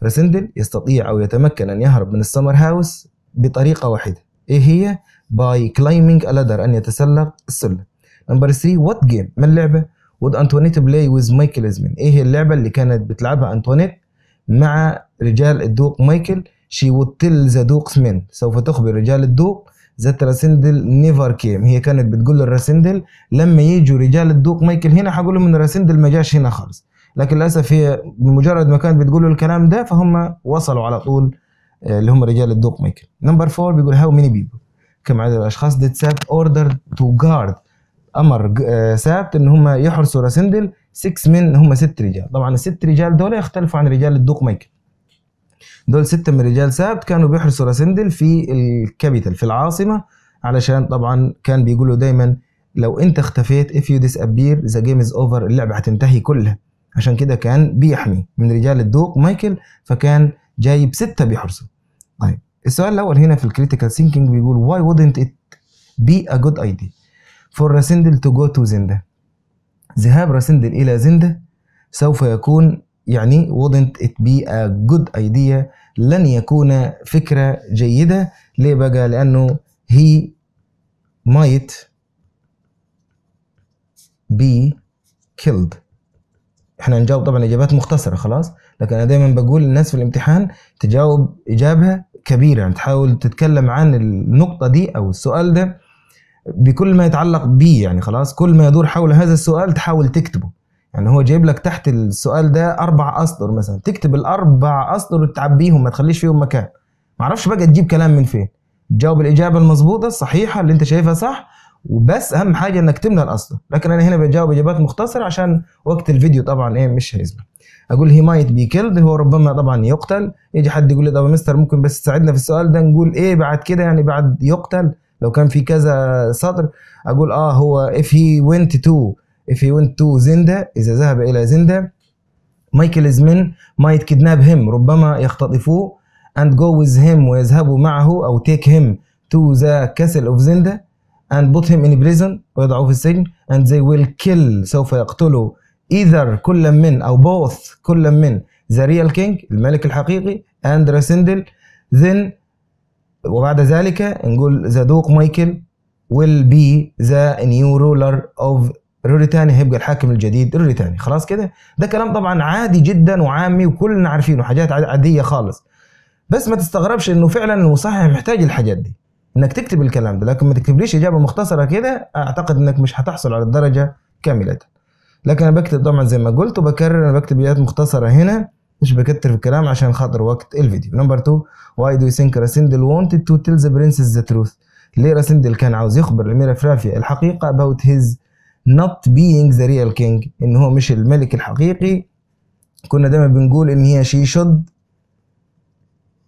راسندل يستطيع او يتمكن ان يهرب من السمر هاوس بطريقه واحده ايه هي باي كلايمينج الادر ان يتسلق السلم نمبر 3 وات جيم ما اللعبه وود انتونيت بلاي ويز مايكل ازمن ايه هي اللعبه اللي كانت بتلعبها انتونيت مع رجال الدوق مايكل شي وود تيل ذا دوق سمين سوف تخبر رجال الدوق ذات راسندل نيفر كيم هي كانت بتقول للراسندل لما يجوا رجال الدوق مايكل هنا هقول لهم ان راسندل ما جاش هنا خالص لكن للاسف هي بمجرد ما كانت بتقول له الكلام ده فهم وصلوا على طول آه، اللي هم رجال الدوق مايكل نمبر 4 بيقول هاو ميني بيبل كم عدد الاشخاص ديت ساب اوردر تو جارد امر سابت آه، ان هم يحرسوا راسندل 6 من هم ست رجال طبعا الست رجال دول يختلفوا عن رجال الدوق مايكل دول ستة من رجال سابت كانوا بيحرسوا راسندل في الكابيتال في العاصمة علشان طبعا كان بيقولوا دايما لو انت اختفيت if you disappear the game is over اللعبة هتنتهي كلها عشان كده كان بيحمي من رجال الدوق مايكل فكان جايب ستة بيحرسوا طيب السؤال الأول هنا في الكريتيكال سينكينج بيقول why wouldn't it be a good idea for راسندل to go to زندة ذهاب راسندل إلى زندة سوف يكون يعني wouldn't it be a good idea لن يكون فكرة جيدة ليه بقى لأنه he might be killed احنا نجاوب طبعا اجابات مختصره خلاص لكن انا دايما بقول للناس في الامتحان تجاوب اجابه كبيره يعني تحاول تتكلم عن النقطه دي او السؤال ده بكل ما يتعلق بي يعني خلاص كل ما يدور حول هذا السؤال تحاول تكتبه يعني هو جايب لك تحت السؤال ده اربع اسطر مثلا تكتب الاربع اسطر وتعبيهم ما تخليش فيهم مكان ما اعرفش بقى تجيب كلام من فين تجاوب الاجابه المظبوطه الصحيحه اللي انت شايفها صح وبس اهم حاجه انك تملى الاسطر لكن انا هنا بجاوب اجابات مختصره عشان وقت الفيديو طبعا ايه مش هيسمح اقول هي مايت بي كيلد هو ربما طبعا يقتل يجي حد يقول لي طب مستر ممكن بس تساعدنا في السؤال ده نقول ايه بعد كده يعني بعد يقتل لو كان في كذا سطر اقول اه هو if he went to if he went to زندا إذا ذهب إلى زندا Michael is men might kidnap him ربما يختطفوه and go with him ويذهبوا معه أو take him to the castle of زندا and put him in prison ويضعوه في السجن and they will kill سوف يقتلوا either كل من أو both كل من the real king الملك الحقيقي and راسندل then وبعد ذلك نقول ذا دوق مايكل will be the new ruler of روري تاني هيبقى الحاكم الجديد روري تاني خلاص كده ده كلام طبعا عادي جدا وعامي وكلنا عارفينه حاجات عاديه خالص بس ما تستغربش انه فعلا المصحح محتاج الحاجات دي انك تكتب الكلام ده لكن ما تكتبليش اجابه مختصره كده اعتقد انك مش هتحصل على الدرجه كامله لكن انا بكتب طبعا زي ما قلت وبكرر انا بكتب اجابات مختصره هنا مش بكتر في الكلام عشان خاطر وقت الفيديو نمبر 2 واي دو سينك راسندل wanted تو تيل ذا ذا تروث ليه راسندل كان عاوز يخبر الاميره فرافيا الحقيقه about his not being the real king ان هو مش الملك الحقيقي كنا دايما بنقول ان هي she should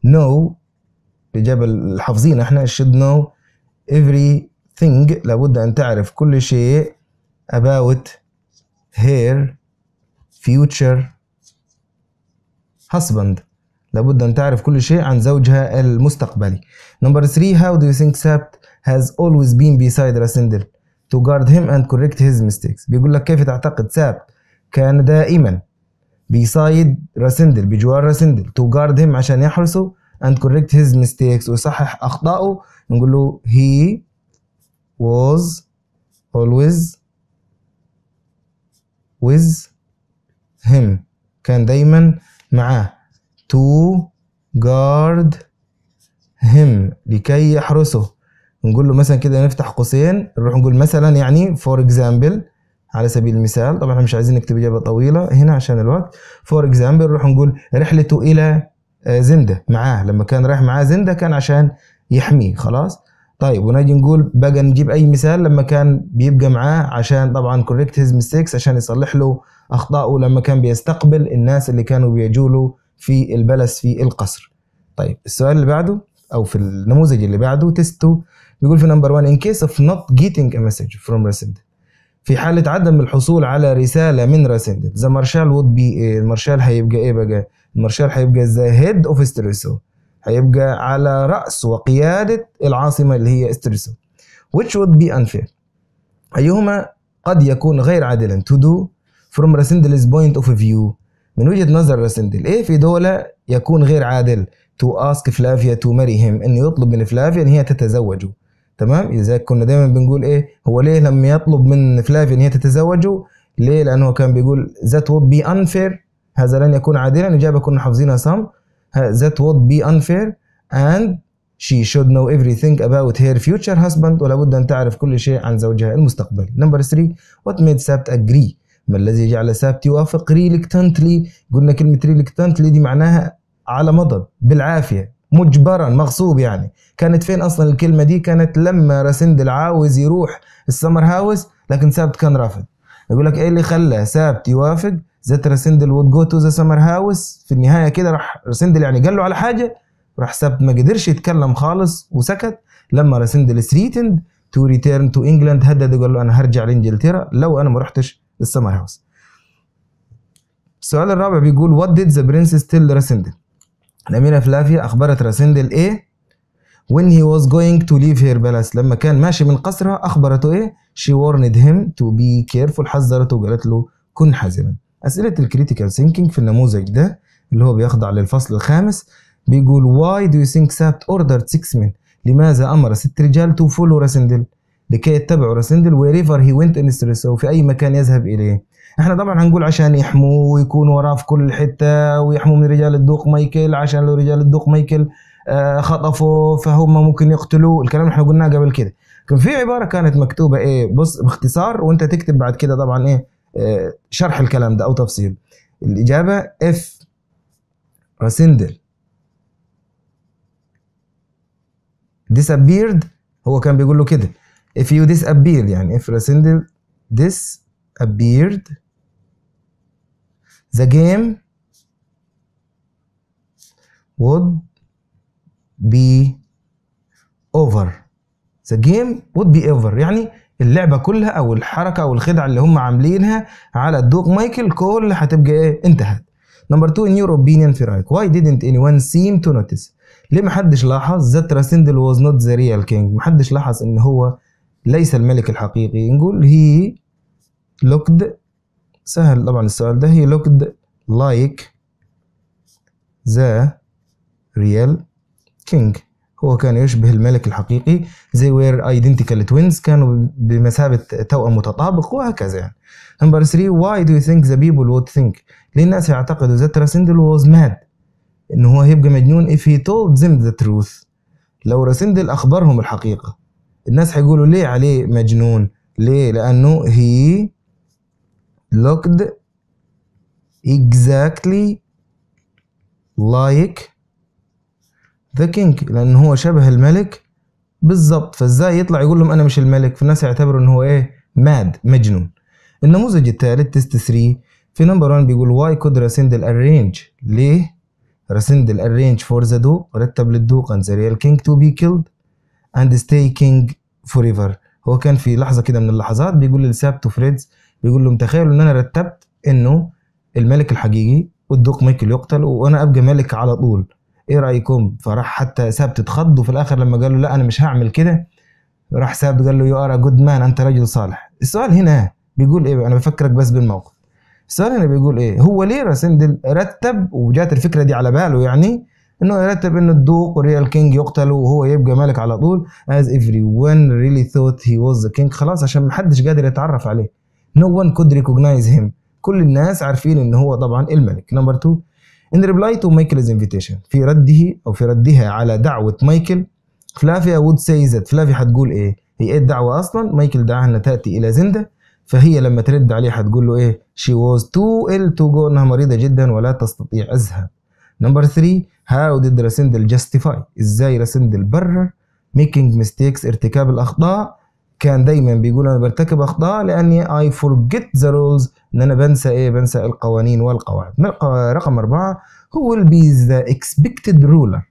know الاجابه اللي حافظينها احنا should know everything لابد ان تعرف كل شيء about her future husband لابد أن تعرف كل شيء عن زوجها المستقبلي. Number 3 How do you think Sabt has always been beside Rasindel? to guard him and correct his mistakes بيقول لك كيف تعتقد ساب كان دائما بيصايد راسندل بجوار راسندل to guard him عشان يحرسه and correct his mistakes ويصحح أخطائه نقول له he was always with him كان دايما معاه to guard him لكي يحرسه ونقول له مثلا كده نفتح قوسين نروح نقول مثلا يعني فور اكزامبل على سبيل المثال طبعا احنا مش عايزين نكتب اجابه طويله هنا عشان الوقت فور اكزامبل نروح نقول رحلته الى آه، زنده معاه لما كان رايح معاه زنده كان عشان يحميه خلاص طيب ونجي نقول بقى نجيب اي مثال لما كان بيبقى معاه عشان طبعا كوريكت هيز ميستيكس عشان يصلح له اخطائه لما كان بيستقبل الناس اللي كانوا بيجولوا في البلس في القصر طيب السؤال اللي بعده او في النموذج اللي بعده تيست 2 بيقول في نمبر 1 in case of not getting a message from resident في حالة عدم الحصول على رسالة من ريسندد ذا مارشال وود بي ايه المارشال هيبقى ايه بقى المارشال هيبقى ذا هيد اوف استريسو هيبقى على رأس وقيادة العاصمة اللي هي استريسو which would be unfair أيهما قد يكون غير عادلا to do from Rasindel's point of view من وجهة نظر راسندل ايه في دولة يكون غير عادل to ask فلافيا to marry him انه يطلب من فلافيا ان هي تتزوجه تمام لذلك كنا دايما بنقول ايه هو ليه لما يطلب من فلافي ان هي تتزوجه ليه لانه كان بيقول ذات وود بي انفير هذا لن يكون عادلا اجابه كنا حافظينها صم ذات وود بي انفير اند شي should know everything هير فيوتشر هاسبند ولا ولابد ان تعرف كل شيء عن زوجها المستقبلي نمبر 3 وات ميد سابت اجري ما الذي جعل سابت يوافق ريلكتنتلي قلنا كلمه ريلكتنتلي دي معناها على مضض بالعافيه مجبرا مغصوب يعني كانت فين اصلا الكلمه دي كانت لما راسندل عاوز يروح السمر هاوس لكن سابت كان رافض يقول لك ايه اللي خلى سابت يوافق ذات راسندل وود جو تو ذا سمر هاوس في النهايه كده راح راسندل يعني قال له على حاجه راح سابت ما قدرش يتكلم خالص وسكت لما راسندل ثريتند تو ريتيرن تو انجلاند هدد قال له انا هرجع لانجلترا لو انا ما رحتش السمر هاوس السؤال الرابع بيقول وات ديد ذا برنسس تيل راسندل الأميرة فلافيا أخبرت راسندل إيه؟ when he was going to leave her palace لما كان ماشي من قصرها أخبرته إيه؟ she warned him to be careful حذرته وقالت له كن حذرا أسئلة الكريتيكال ثينكينج في النموذج ده اللي هو بيخضع للفصل الخامس بيقول why do you think that ordered six men لماذا أمر ست رجال to follow راسندل لكي يتبعوا راسندل wherever he went in Stress أو في أي مكان يذهب إليه احنا طبعا هنقول عشان يحموه ويكون وراه في كل حته ويحموه من رجال الدوق مايكل عشان لو رجال الدوق مايكل آه، خطفوا فهم ممكن يقتلوه الكلام اللي احنا قلناه قبل كده كان في عباره كانت مكتوبه ايه بص باختصار وانت تكتب بعد كده طبعا ايه آه، شرح الكلام ده او تفصيل الاجابه اف راسندل disappeared هو كان بيقول له كده if you disappear يعني if راسندل disappeared the game would be over the game would be over يعني اللعبه كلها او الحركه او الخدعه اللي هم عاملينها على الدوق مايكل كل هتبقى ايه انتهت نمبر 2 in your في رايك why didn't anyone seem to notice ليه محدش لاحظ that راسندل was not the real king محدش لاحظ ان هو ليس الملك الحقيقي نقول he looked سهل طبعا السؤال ده هي looked like the real king هو كان يشبه الملك الحقيقي they were identical twins كانوا بمثابة توأم متطابق وهكذا يعني number three why do you think the people would think ليه الناس يعتقدوا that Rasindel was mad إن هو هيبقى مجنون if he told them the truth لو راسندل أخبرهم الحقيقة الناس هيقولوا ليه عليه مجنون ليه لأنه he looked exactly like the king لان هو شبه الملك بالظبط فازاي يطلع يقول لهم انا مش الملك فالناس يعتبروا ان هو ايه ماد مجنون النموذج الثالث تيست 3 في نمبر 1 بيقول واي كود راسندل ارينج ليه راسندل ارينج فور ذا دو رتب للدو and the real king to be killed and stay king forever هو كان في لحظه كده من اللحظات بيقول لسابتو فريدز بيقول لهم تخيلوا ان انا رتبت انه الملك الحقيقي والدوق مايكل يقتل وانا ابقى ملك على طول ايه رايكم فراح حتى سابت اتخض وفي الاخر لما قال له لا انا مش هعمل كده راح ساب قال له يو ار جود مان انت رجل صالح السؤال هنا بيقول ايه انا بفكرك بس بالموقف السؤال هنا بيقول ايه هو ليه راسندل رتب وجات الفكره دي على باله يعني انه يرتب انه الدوق والريال كينج يقتلوا وهو يبقى ملك على طول as everyone really thought he was the king خلاص عشان محدش قادر يتعرف عليه No one could recognize him. كل الناس عارفين ان هو طبعا الملك. نمبر 2 In reply to Michael's invitation في رده او في ردها على دعوة مايكل فلافيا would say that فلافيا هتقول ايه؟ هي ايه الدعوة اصلا؟ مايكل دعاها انها تأتي الى زنده فهي لما ترد عليه هتقول له ايه؟ she was too ill to go انها مريضة جدا ولا تستطيع الذهاب. نمبر 3 how did Rasindel justify؟ ازاي Rasindel برر making mistakes ارتكاب الاخطاء كان دايما بيقول انا برتكب اخطاء لاني اي فورجيت ذا رولز ان انا بنسى ايه بنسى القوانين والقواعد رقم أربعة هو البي ذا اكسبكتد رولر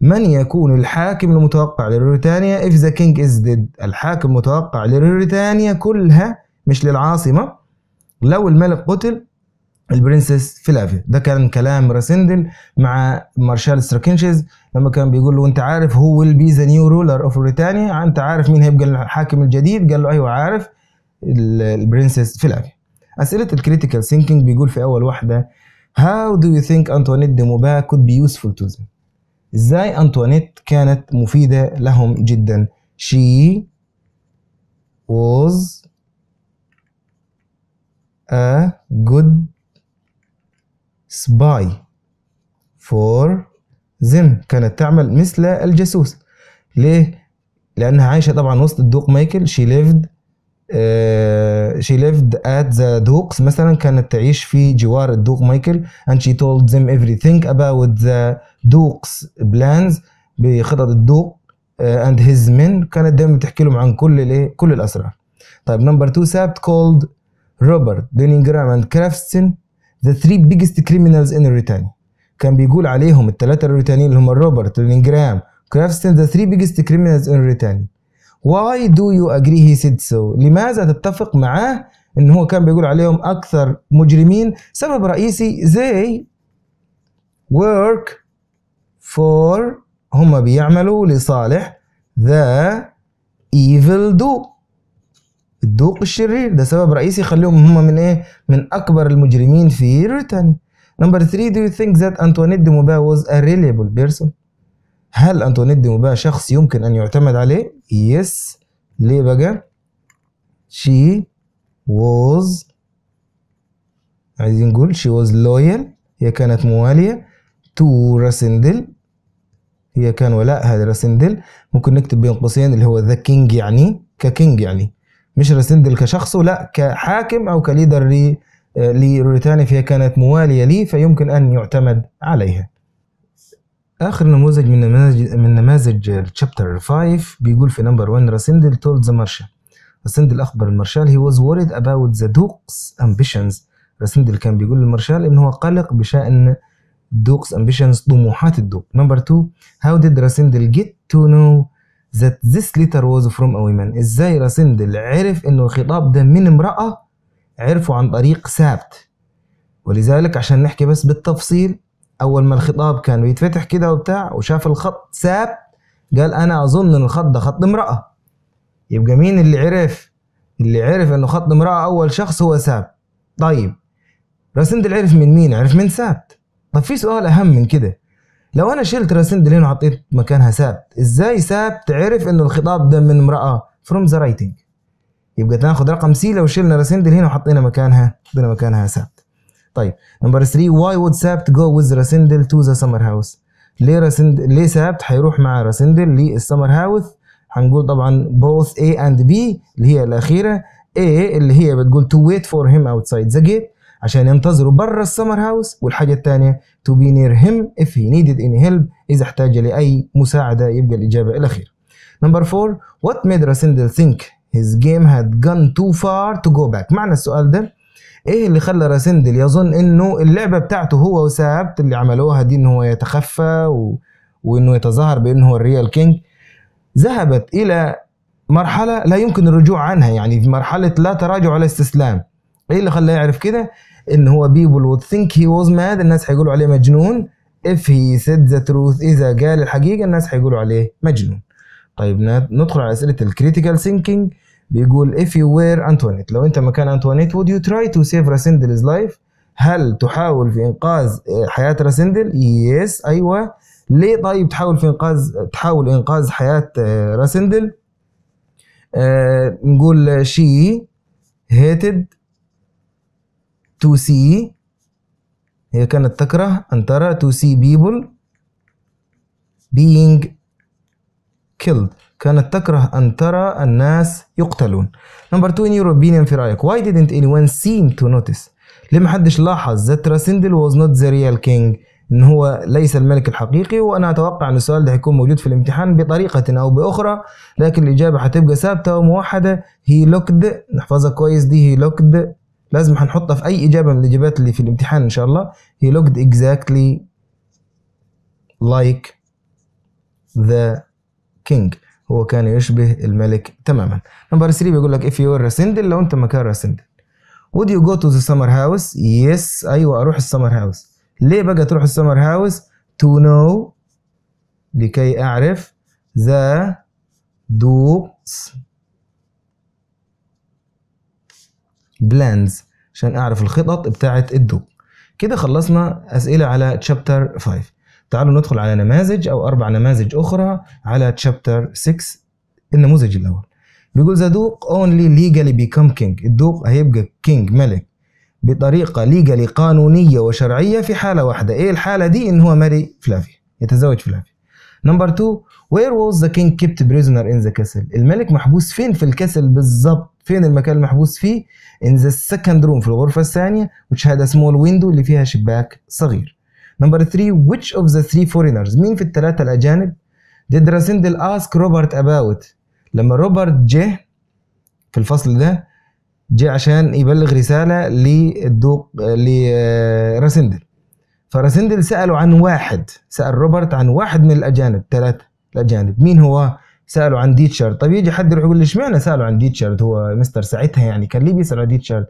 من يكون الحاكم المتوقع لروريتانيا if the king is dead الحاكم المتوقع لروريتانيا كلها مش للعاصمة لو الملك قتل البرنسس فيلافيا ده كان كلام راسندل مع مارشال ستراكنشز لما كان بيقول له انت عارف هو ويل بي ذا نيو رولر اوف بريتانيا انت عارف مين هيبقى الحاكم الجديد قال له ايوه عارف البرنسس فيلافيا اسئله الكريتيكال ثينكينج بيقول في اول واحده هاو دو يو ثينك انطوانيت دي موبا كود بي يوسفول تو ذم ازاي انطوانيت كانت مفيده لهم جدا شي was a good سباي فور زن كانت تعمل مثل الجاسوس ليه؟ لأنها عايشة طبعا وسط الدوق مايكل شي ليفد شي ليفد ات ذا دوكس مثلا كانت تعيش في جوار الدوق مايكل and she told them everything about the دوكس plans بخطط الدوق اند آه، هيز men كانت دايما بتحكي لهم عن كل الايه كل الاسرار طيب نمبر 2 سابت كولد روبرت دينينجرام اند كرافتسن The Three Biggest Criminals in Britannia كان بيقول عليهم الثلاثة الريتانيين اللي هم روبرت لينجرام كرافستن The Three Biggest Criminals in Britannia Why do you agree he said so لماذا تتفق معاه ان هو كان بيقول عليهم اكثر مجرمين سبب رئيسي they work for هم بيعملوا لصالح the evil do الدوق الشرير ده سبب رئيسي يخليهم هم من ايه من اكبر المجرمين في ريتن نمبر 3 do you think that Antoinette de موبا was a reliable person هل أنطوانيت دي موبا شخص يمكن أن يعتمد عليه yes ليه بقى she was عايزين نقول she was loyal هي كانت موالية تو راسندل هي كان ولاءها لراسندل ممكن نكتب بين قوسين اللي هو the king يعني ككينج يعني مش راسندل كشخصه لا كحاكم او كليدر لي آه، لروريتانيا فهي كانت موالية ليه فيمكن أن يعتمد عليها آخر نموذج من نماذج من نماذج تشابتر 5 بيقول في نمبر 1 راسندل تولد ذا مارشال راسندل أخبر المارشال هي واز وريد أباوت ذا دوكس أمبيشنز راسندل كان بيقول للمارشال إن هو قلق بشأن دوكس أمبيشنز طموحات الدوق نمبر 2 هاو ديد راسندل جيت تو نو that this letter was from a woman ازاي راسندل عرف انه الخطاب ده من امرأة عرفه عن طريق سابت ولذلك عشان نحكي بس بالتفصيل اول ما الخطاب كان بيتفتح كده وبتاع وشاف الخط ساب قال انا اظن ان الخط ده خط امرأة يبقى مين اللي عرف اللي عرف انه خط امرأة اول شخص هو ساب طيب راسندل عرف من مين عرف من سابت طب في سؤال اهم من كده لو انا شلت راسين دلين وحطيت مكانها سابت ازاي سابت عرف انه الخطاب ده من امراه فروم ذا رايتنج يبقى تاخد رقم سي لو شلنا راسين دلين وحطينا مكانها حطينا مكانها سابت طيب نمبر 3 واي وود سابت جو ويز راسندل تو ذا سمر هاوس ليه راسندل ليه سابت هيروح مع راسندل للسمر هاوس هنقول طبعا both A and B اللي هي الأخيرة A اللي هي بتقول to wait for him outside the gate عشان ينتظروا برا السمر هاوس والحاجه الثانيه تو بي نير هيم اف هي needed اني هيلب اذا احتاج لاي مساعده يبقى الاجابه الاخيره نمبر 4 what made Rasindel think his game had gone too far to go back معنى السؤال ده ايه اللي خلى راسندل يظن انه اللعبه بتاعته هو وسابت اللي عملوها دي ان هو يتخفى و... وانه يتظاهر بانه هو الريال كينج ذهبت الى مرحله لا يمكن الرجوع عنها يعني في مرحله لا تراجع ولا استسلام ايه اللي خلاه يعرف كده ان هو بيبل وود ثينك هي واز ماد الناس هيقولوا عليه مجنون اف هي سيد ذا تروث اذا قال الحقيقه الناس هيقولوا عليه مجنون طيب ندخل على اسئله الكريتيكال ثينكينج بيقول if you were Antoinette لو انت مكان أنتوانيت would you try to save Rassendel's life هل تحاول في انقاذ آه، حياه راسندل يس ايوه ليه طيب تحاول في انقاذ تحاول انقاذ حياه راسندل آه،, آه نقول آه، she hated to see هي كانت تكره أن ترى to see people being killed كانت تكره أن ترى الناس يقتلون number 2 in your opinion في رأيك why didn't anyone seem to notice ليه محدش لاحظ that Rasindel was not the real king ان هو ليس الملك الحقيقي وانا اتوقع ان السؤال ده هيكون موجود في الامتحان بطريقه او باخرى لكن الاجابه هتبقى ثابته وموحده he looked نحفظها كويس دي he looked لازم هنحطها في اي اجابه من الاجابات اللي في الامتحان ان شاء الله he looked exactly like the king هو كان يشبه الملك تماما نمبر 3 بيقول لك if you were a sindel لو انت مكان sindel would you go to the summer house yes ايوه اروح السمر هاوس ليه بقى تروح السمر هاوس to know لكي اعرف the do's بلانز عشان اعرف الخطط بتاعت الدوق كده خلصنا اسئله على تشابتر 5 تعالوا ندخل على نماذج او اربع نماذج اخرى على تشابتر 6 النموذج الاول بيقول ذا دوق اونلي ليجالي بيكم كينج الدوق هيبقى كينج ملك بطريقه ليجالي قانونيه وشرعيه في حاله واحده ايه الحاله دي ان هو ماري فلافيا يتزوج فلافيا نمبر 2 وير واز ذا كينج كيبت بريزنر ان ذا كاسل الملك محبوس فين في الكاسل بالظبط فين المكان المحبوس فيه ان ذا سكند روم في الغرفه الثانيه which had a small window اللي فيها شباك صغير نمبر 3 which of the three foreigners مين في الثلاثه الاجانب did Rasindel ask روبرت about لما روبرت جه في الفصل ده جه عشان يبلغ رساله للدوق لراسندل آه، فراسندل ساله عن واحد سال روبرت عن واحد من الاجانب ثلاثه الأجانب مين هو؟ سالوا عن ديتشارد طيب يجي حد يروح يقول لي اشمعنى سالوا عن ديتشارد هو مستر ساعتها يعني كان ليه بيسال عن ديتشارد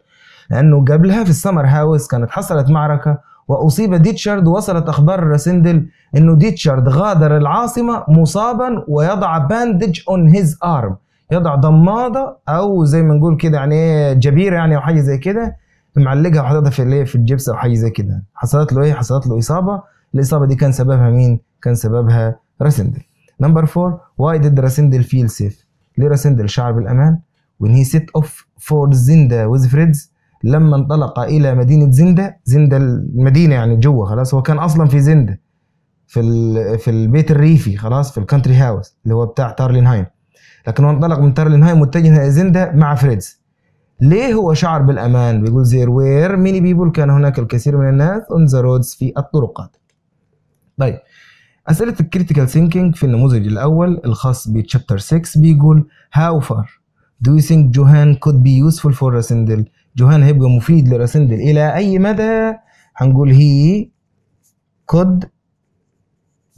لانه قبلها في السمر هاوس كانت حصلت معركه واصيب ديتشارد وصلت اخبار راسندل انه ديتشارد غادر العاصمه مصابا ويضع باندج اون هيز ارم يضع ضماده او زي ما نقول كده يعني ايه جبيره يعني او حاجه زي كده معلقها وحاططها في الايه في الجبس او حاجه زي كده حصلت له ايه حصلت له اصابه الاصابه دي كان سببها مين كان سببها راسندل نمبر 4 واي ديد راسندل فيل سيف ليه راسندل شعر بالامان وان هي سيت اوف فور زندا وذ فريدز لما انطلق الى مدينه زندا زندا المدينه يعني جوا خلاص هو كان اصلا في زندا في في البيت الريفي خلاص في الكونتري هاوس اللي هو بتاع هايم لكن هو انطلق من هايم متجه الى زندا مع فريدز ليه هو شعر بالامان بيقول زير وير ميني بيبول كان هناك الكثير من الناس اون ذا رودز في الطرقات طيب أسئلة الكريتيكال ثينكينج في النموذج الأول الخاص بتشابتر 6 بيقول how far do you think Johan could be useful for راسندل؟ جوهان هيبقى مفيد لراسندل إلى أي مدى؟ هنقول he could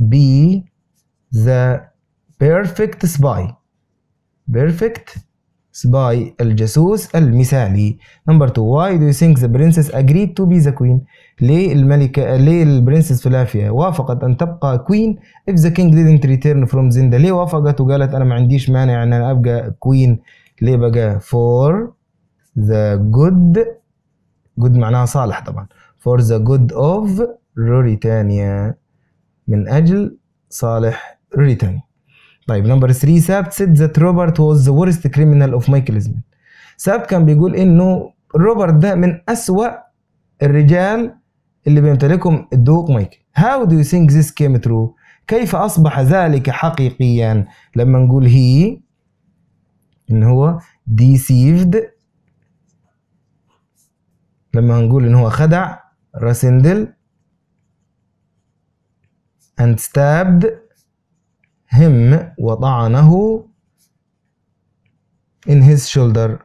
be the perfect spy بيرفكت سباي الجاسوس المثالي نمبر 2 why do you think the princess agreed to be the queen ليه الملكة ليه البرنسس فلافيا وافقت أن تبقى queen if the king didn't return from زندا ليه وافقت وقالت أنا ما عنديش مانع أن أنا أبقى queen ليه بقى for the good good معناها صالح طبعا for the good of روريتانيا من أجل صالح روريتانيا طيب نمبر 3 سابت سيد ذات روبرت واز ذا ورست كريمنال اوف مايكل سميث سابت كان بيقول انه روبرت ده من اسوأ الرجال اللي بيمتلكهم الدوق مايكل هاو دو يو ثينك ذيس كيم ترو كيف اصبح ذلك حقيقيا لما نقول هي ان هو ديسيفد لما نقول ان هو خدع راسندل and stabbed him وطعنه in his shoulder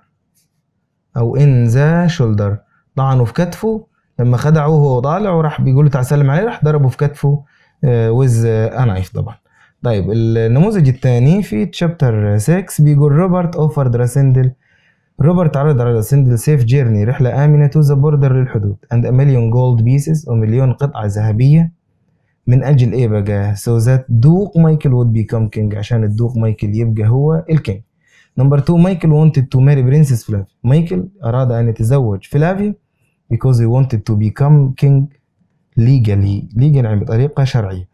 أو in the shoulder طعنه في كتفه لما خدعه وهو طالع وراح بيقول له تعال سلم عليه راح ضربه في كتفه آه، with a knife طبعا طيب النموذج الثاني في تشابتر 6 بيقول روبرت اوفر دراسندل روبرت عرض على دراسندل سيف جيرني رحلة آمنة تو ذا بوردر للحدود and a million gold pieces ومليون قطعة ذهبية من اجل ايه بقى سو ذات دوق مايكل وود بيكم كينج عشان الدوق مايكل يبقى هو الكينج نمبر 2 مايكل wanted to marry princess فلافيا مايكل اراد ان يتزوج فلافيا because he wanted to become king legally legally يعني بطريقه شرعيه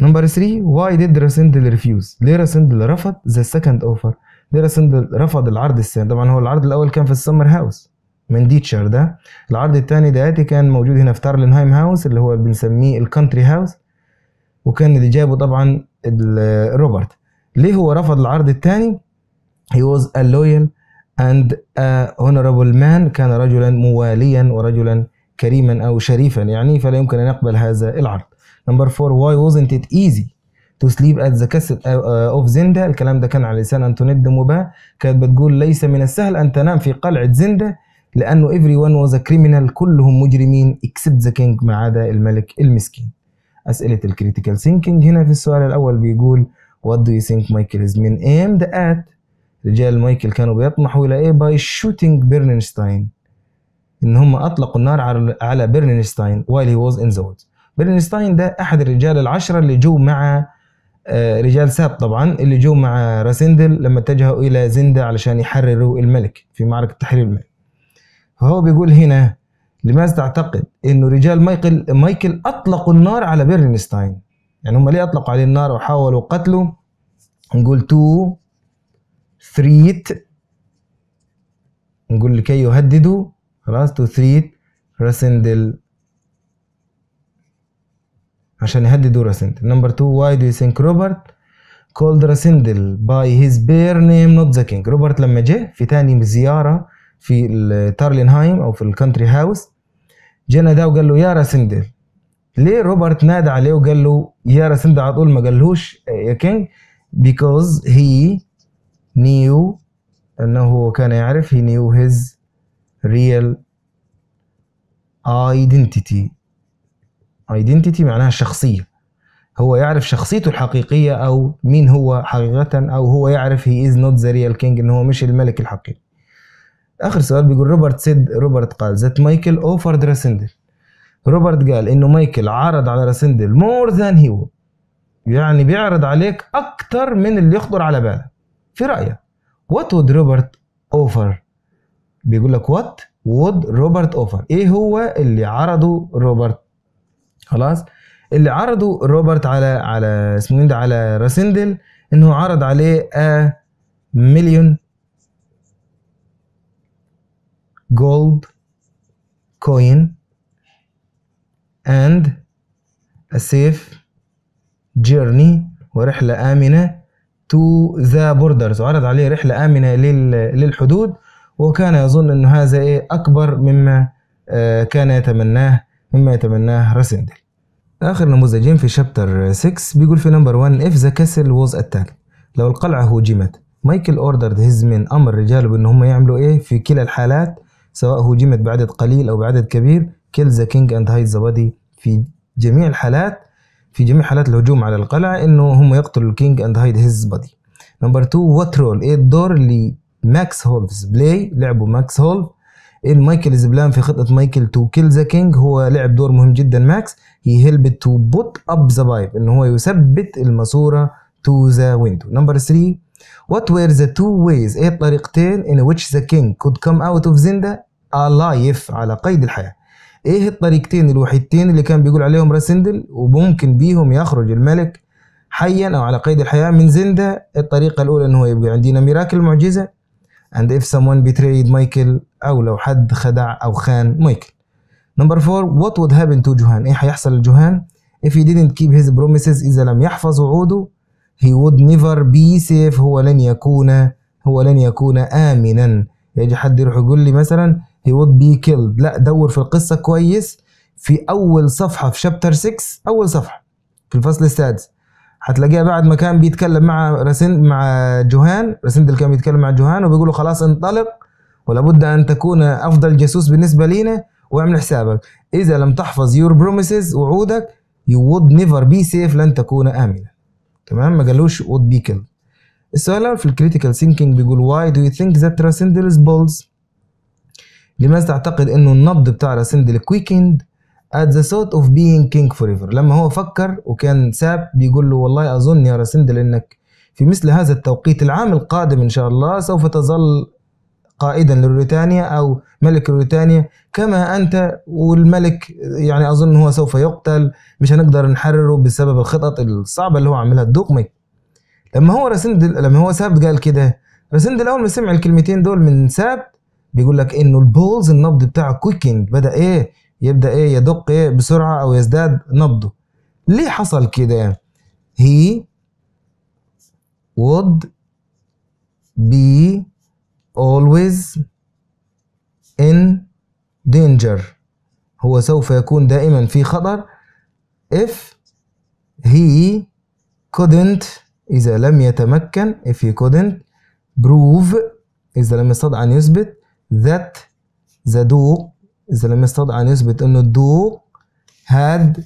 نمبر 3 why did راسندل refuse ليه راسندل رفض the second offer ليه راسندل رفض العرض الثاني طبعا هو العرض الاول كان في السمر هاوس من ديتشر ده العرض التاني دهاتي كان موجود هنا في تارلنهايم هاوس اللي هو بنسميه الكونتري هاوس وكان اللي جابه طبعا روبرت ليه هو رفض العرض التاني he was a loyal and a honorable man كان رجلا مواليا ورجلا كريما أو شريفا يعني فلا يمكن أن يقبل هذا العرض نمبر 4 why wasn't it easy to sleep at the castle uh, of زندا الكلام ده كان على لسان أنتونيت دموبا كانت بتقول ليس من السهل أن تنام في قلعة زندا لأنه everyone was a criminal كلهم مجرمين except the king ما عدا الملك المسكين أسئلة الكريتيكال ثينكينج هنا في السؤال الأول بيقول وات دو يو ثينك مايكل از been ايمد ات رجال مايكل كانوا بيطمحوا إلى إيه باي شوتينج بيرنشتاين إن هم أطلقوا النار على بيرنشتاين while he was in the woods برنشتاين ده أحد الرجال العشرة اللي جو مع آه، رجال ساب طبعا اللي جو مع راسندل لما اتجهوا الى زندا علشان يحرروا الملك في معركه تحرير الملك فهو بيقول هنا لماذا تعتقد انه رجال مايكل مايكل اطلقوا النار على بيرنستاين يعني هم ليه اطلقوا عليه النار وحاولوا قتله نقول تو ثريت نقول لكي يهددوا خلاص تو ثريت راسندل عشان يهددوا راسندل نمبر 2 واي دو ثينك روبرت كولد راسندل باي هيز بير نيم نوت ذا كينج روبرت لما جه في تاني زياره في التارلينهايم او في الكونتري هاوس جينا ده وقال له يا راسندل ليه روبرت نادى عليه وقال له يا راسندل على طول ما قالهوش يا كينج بيكوز هي نيو انه هو كان يعرف هي نيو هيز ريل ايدنتيتي ايدنتيتي معناها الشخصية هو يعرف شخصيته الحقيقية أو مين هو حقيقة أو هو يعرف هي از نوت ذا ريل كينج إن هو مش الملك الحقيقي اخر سؤال بيقول روبرت سيد روبرت قال ذات مايكل اوفرد راسندل روبرت قال انه مايكل عرض على راسندل مور ذان هي يعني بيعرض عليك اكتر من اللي يخطر على باله في رايه وات وود روبرت اوفر بيقول لك وات وود روبرت اوفر ايه هو اللي عرضه روبرت خلاص اللي عرضه روبرت على على اسمه إيه ده على راسندل انه عرض عليه مليون gold coin and a safe journey ورحلة آمنة to the borders وعرض عليه رحلة آمنة للحدود وكان يظن أن هذا إيه أكبر مما آه، كان يتمناه مما يتمناه راسندل آخر نموذجين في شابتر 6 بيقول في نمبر 1 if the castle was attacked لو القلعة هوجمت مايكل اوردرد هيز من امر رجاله بان هم يعملوا ايه في كلا الحالات سواء هجمت بعدد قليل أو بعدد كبير كيل ذا كينج أند هايد ذا بادي في جميع الحالات في جميع حالات الهجوم على القلعة إنه هم يقتلوا الكينج أند هايد هيز بادي نمبر 2 وات رول إيه الدور اللي ماكس هولفز بلاي لعبه ماكس هولف ايه مايكلز بلان في خطه مايكل تو كيل ذا كينج هو لعب دور مهم جدا ماكس هي هيلب تو بوت اب ذا بايب ان هو يثبت الماسوره تو ذا ويندو نمبر 3 وات وير ذا تو ويز ايه الطريقتين in which the king could come out of Zinda الايف على قيد الحياه ايه الطريقتين الوحيدتين اللي كان بيقول عليهم راسندل وممكن بيهم يخرج الملك حيا او على قيد الحياه من زنده الطريقه الاولى ان هو يبقى عندنا ميراكل معجزه and if someone betrayed مايكل او لو حد خدع او خان مايكل نمبر 4 what would happen to جوهان ايه هيحصل لجوهان if he didn't keep his promises اذا لم يحفظ وعوده he would never be safe هو لن يكون هو لن يكون امنا يجي حد يروح يقول لي مثلا هي would be killed لا دور في القصة كويس في أول صفحة في شابتر 6 أول صفحة في الفصل السادس هتلاقيها بعد ما كان بيتكلم مع راسند مع جوهان راسند اللي كان بيتكلم مع جوهان وبيقول له خلاص انطلق ولابد أن تكون أفضل جاسوس بالنسبة لينا واعمل حسابك إذا لم تحفظ يور بروميسز وعودك you would never be safe لن تكون آمنا تمام ما قالوش would be killed السؤال في الكريتيكال ثينكينج بيقول why do you think that Rasindel بولز لماذا تعتقد انه النبض بتاع راسندل كويكند at the thought of being king forever لما هو فكر وكان ساب بيقول له والله اظن يا راسندل انك في مثل هذا التوقيت العام القادم ان شاء الله سوف تظل قائدا لروتانيا او ملك بريطانيا كما انت والملك يعني اظن هو سوف يقتل مش هنقدر نحرره بسبب الخطط الصعبه اللي هو عاملها الدقمي لما هو راسندل لما هو ساب قال كده راسندل اول ما سمع الكلمتين دول من سابت بيقول لك انه البولز النبض بتاعه كويكنج بدا ايه يبدا ايه يدق ايه بسرعه او يزداد نبضه ليه حصل كده he would be always in danger هو سوف يكون دائما في خطر if he couldn't إذا لم يتمكن if he couldn't prove إذا لم يستطع أن يثبت that the do إذا لم يستطع أن يثبت إنه do had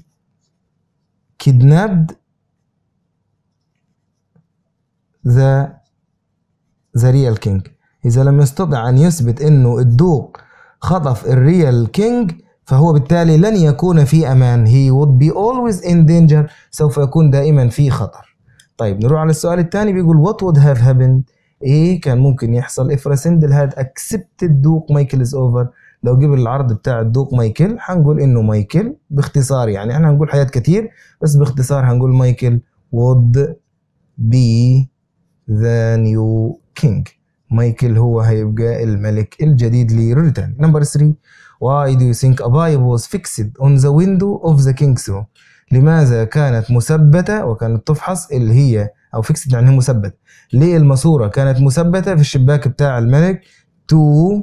kidnapped the the real king إذا لم يستطع أن يثبت إنه الدوق خطف الريال كينج فهو بالتالي لن يكون في أمان he would be always in danger سوف يكون دائما في خطر طيب نروح على السؤال الثاني بيقول what would have happened ايه كان ممكن يحصل if راسندل هاد اكسبتد دوق مايكلز اوفر لو قبل العرض بتاع الدوق مايكل هنقول انه مايكل باختصار يعني احنا هنقول حاجات كتير بس باختصار هنقول مايكل would be the new king مايكل هو هيبقى الملك الجديد لريتان نمبر 3 why do you think a bible was fixed on the window of the king's room لماذا كانت مثبتة وكانت تفحص اللي هي أو fixed يعني هي مثبت ليه الماسوره كانت مثبته في الشباك بتاع الملك to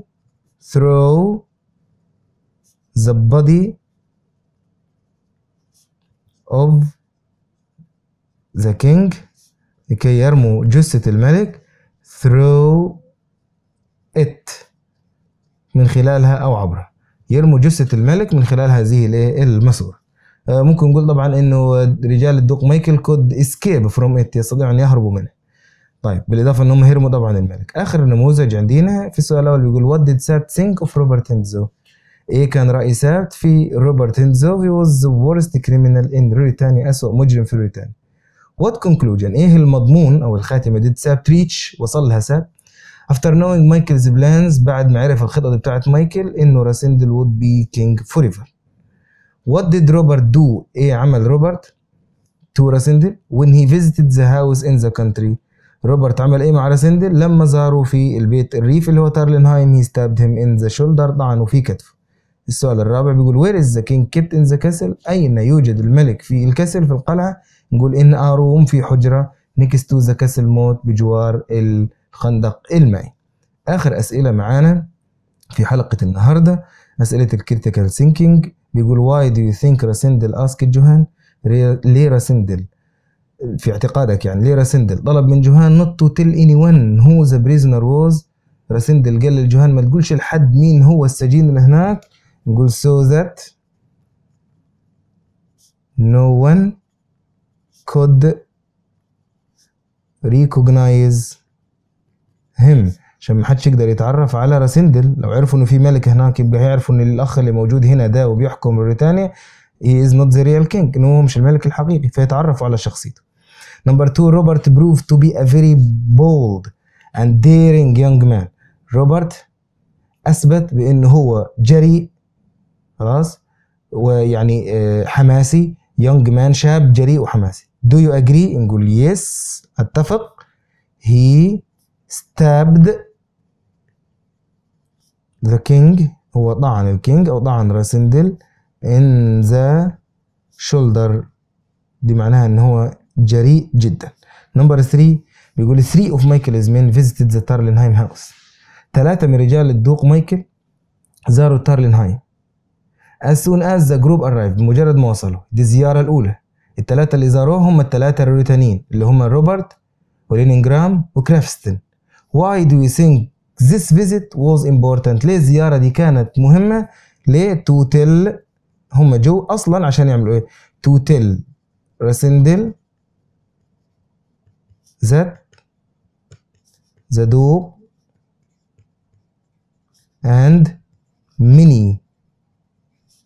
throw the body of the king لكي يرموا جثة الملك ثرو it من خلالها أو عبرها يرموا جثة الملك من خلال هذه الماسورة آه، ممكن نقول طبعا انه رجال الدوق مايكل كود اسكيب فروم ات يستطيعوا ان يهربوا منه طيب بالاضافه ان هم هرموا طبعا الملك اخر نموذج عندنا في السؤال الاول بيقول وات did سابت think of روبرت هينزو ايه كان راي سابت في روبرت هينزو he was the worst criminal in بريطانيا اسوء مجرم في بريطانيا وات conclusion ايه المضمون او الخاتمه did سابت ريتش وصل لها سابت افتر knowing مايكلز بلانز بعد ما عرف الخطط بتاعت مايكل انه راسندل وود بي كينج فور ايفر وات did روبرت دو ايه عمل روبرت تو راسندل when he visited the house in the country روبرت عمل ايه مع راسندل لما زاروا في البيت الريف اللي هو تارلنهايم هي ستابد هيم ان ذا شولدر طعنه في كتفه السؤال الرابع بيقول وير از ذا كينج كيبت ان ذا كاسل اين يوجد الملك في الكاسل في القلعه نقول ان اروم في حجره نيكست تو ذا كاسل موت بجوار الخندق المائي اخر اسئله معانا في حلقه النهارده اسئله الكريتيكال ثينكينج بيقول واي دو يو ثينك راسندل اسك جوهان ليه راسندل في اعتقادك يعني ليه راسندل طلب من جوهان نوت تل اني ون هو ذا بريزنر ووز راسندل قال لجوهان ما تقولش لحد مين هو السجين اللي هناك نقول سو ذات no one could ريكوجنايز هيم عشان ما حدش يقدر يتعرف على راسندل لو عرفوا انه في ملك هناك يبقى هيعرفوا ان الاخ اللي موجود هنا ده وبيحكم بريطانيا he is not the real king انه هو مش الملك الحقيقي فيتعرفوا على شخصيته Number two, Robert proved to be a very bold and daring young man. Robert أثبت بأن هو جريء خلاص ويعني حماسي young man شاب جريء وحماسي. Do you agree؟ نقول yes أتفق. He stabbed the king هو طعن الكينج أو طعن راسندل in the shoulder دي معناها ان هو جريء جدا نمبر 3 بيقول 3 اوف مايكلز مين فيزيتد ذا تارلنهايم هاوس ثلاثة من رجال الدوق مايكل زاروا تارلنهايم as soon as the group arrived بمجرد ما وصلوا دي الزيارة الأولى الثلاثة اللي زاروه هم الثلاثة الروتانيين اللي هم روبرت ولينينجرام وكرافستن why do you think this visit was important ليه الزيارة دي كانت مهمة ليه to tell هم جو أصلا عشان يعملوا إيه to tell رسندل that the and many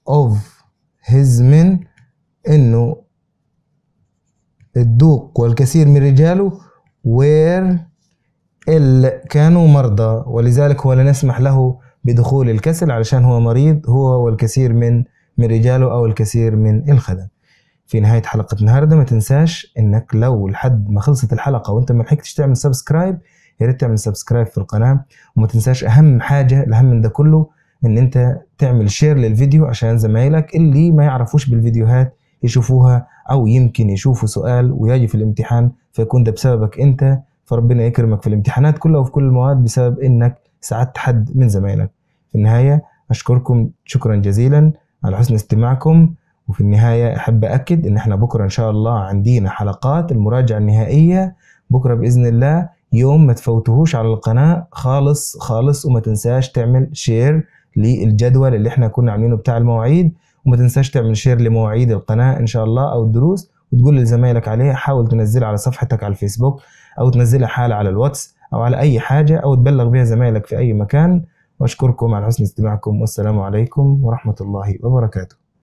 of his men انه الدوق والكثير من رجاله were ال كانوا مرضى ولذلك هو لا نسمح له بدخول الكسل علشان هو مريض هو والكثير من من رجاله او الكثير من الخدم في نهايه حلقه النهارده ما تنساش انك لو لحد ما خلصت الحلقه وانت ما لحقتش تعمل سبسكرايب يا ريت تعمل سبسكرايب في القناه وما تنساش اهم حاجه الاهم من ده كله ان انت تعمل شير للفيديو عشان زمايلك اللي ما يعرفوش بالفيديوهات يشوفوها او يمكن يشوفوا سؤال ويجي في الامتحان فيكون ده بسببك انت فربنا يكرمك في الامتحانات كلها وفي كل المواد بسبب انك ساعدت حد من زمايلك في النهايه اشكركم شكرا جزيلا على حسن استماعكم وفي النهاية أحب أكد إن إحنا بكرة إن شاء الله عندينا حلقات المراجعة النهائية بكرة بإذن الله يوم ما تفوتهوش على القناة خالص خالص وما تنساش تعمل شير للجدول اللي إحنا كنا عاملينه بتاع المواعيد وما تنساش تعمل شير لمواعيد القناة إن شاء الله أو الدروس وتقول لزمايلك عليها حاول تنزلها على صفحتك على الفيسبوك أو تنزلها حالة على الواتس أو على أي حاجة أو تبلغ بها زمايلك في أي مكان وأشكركم على حسن استماعكم والسلام عليكم ورحمة الله وبركاته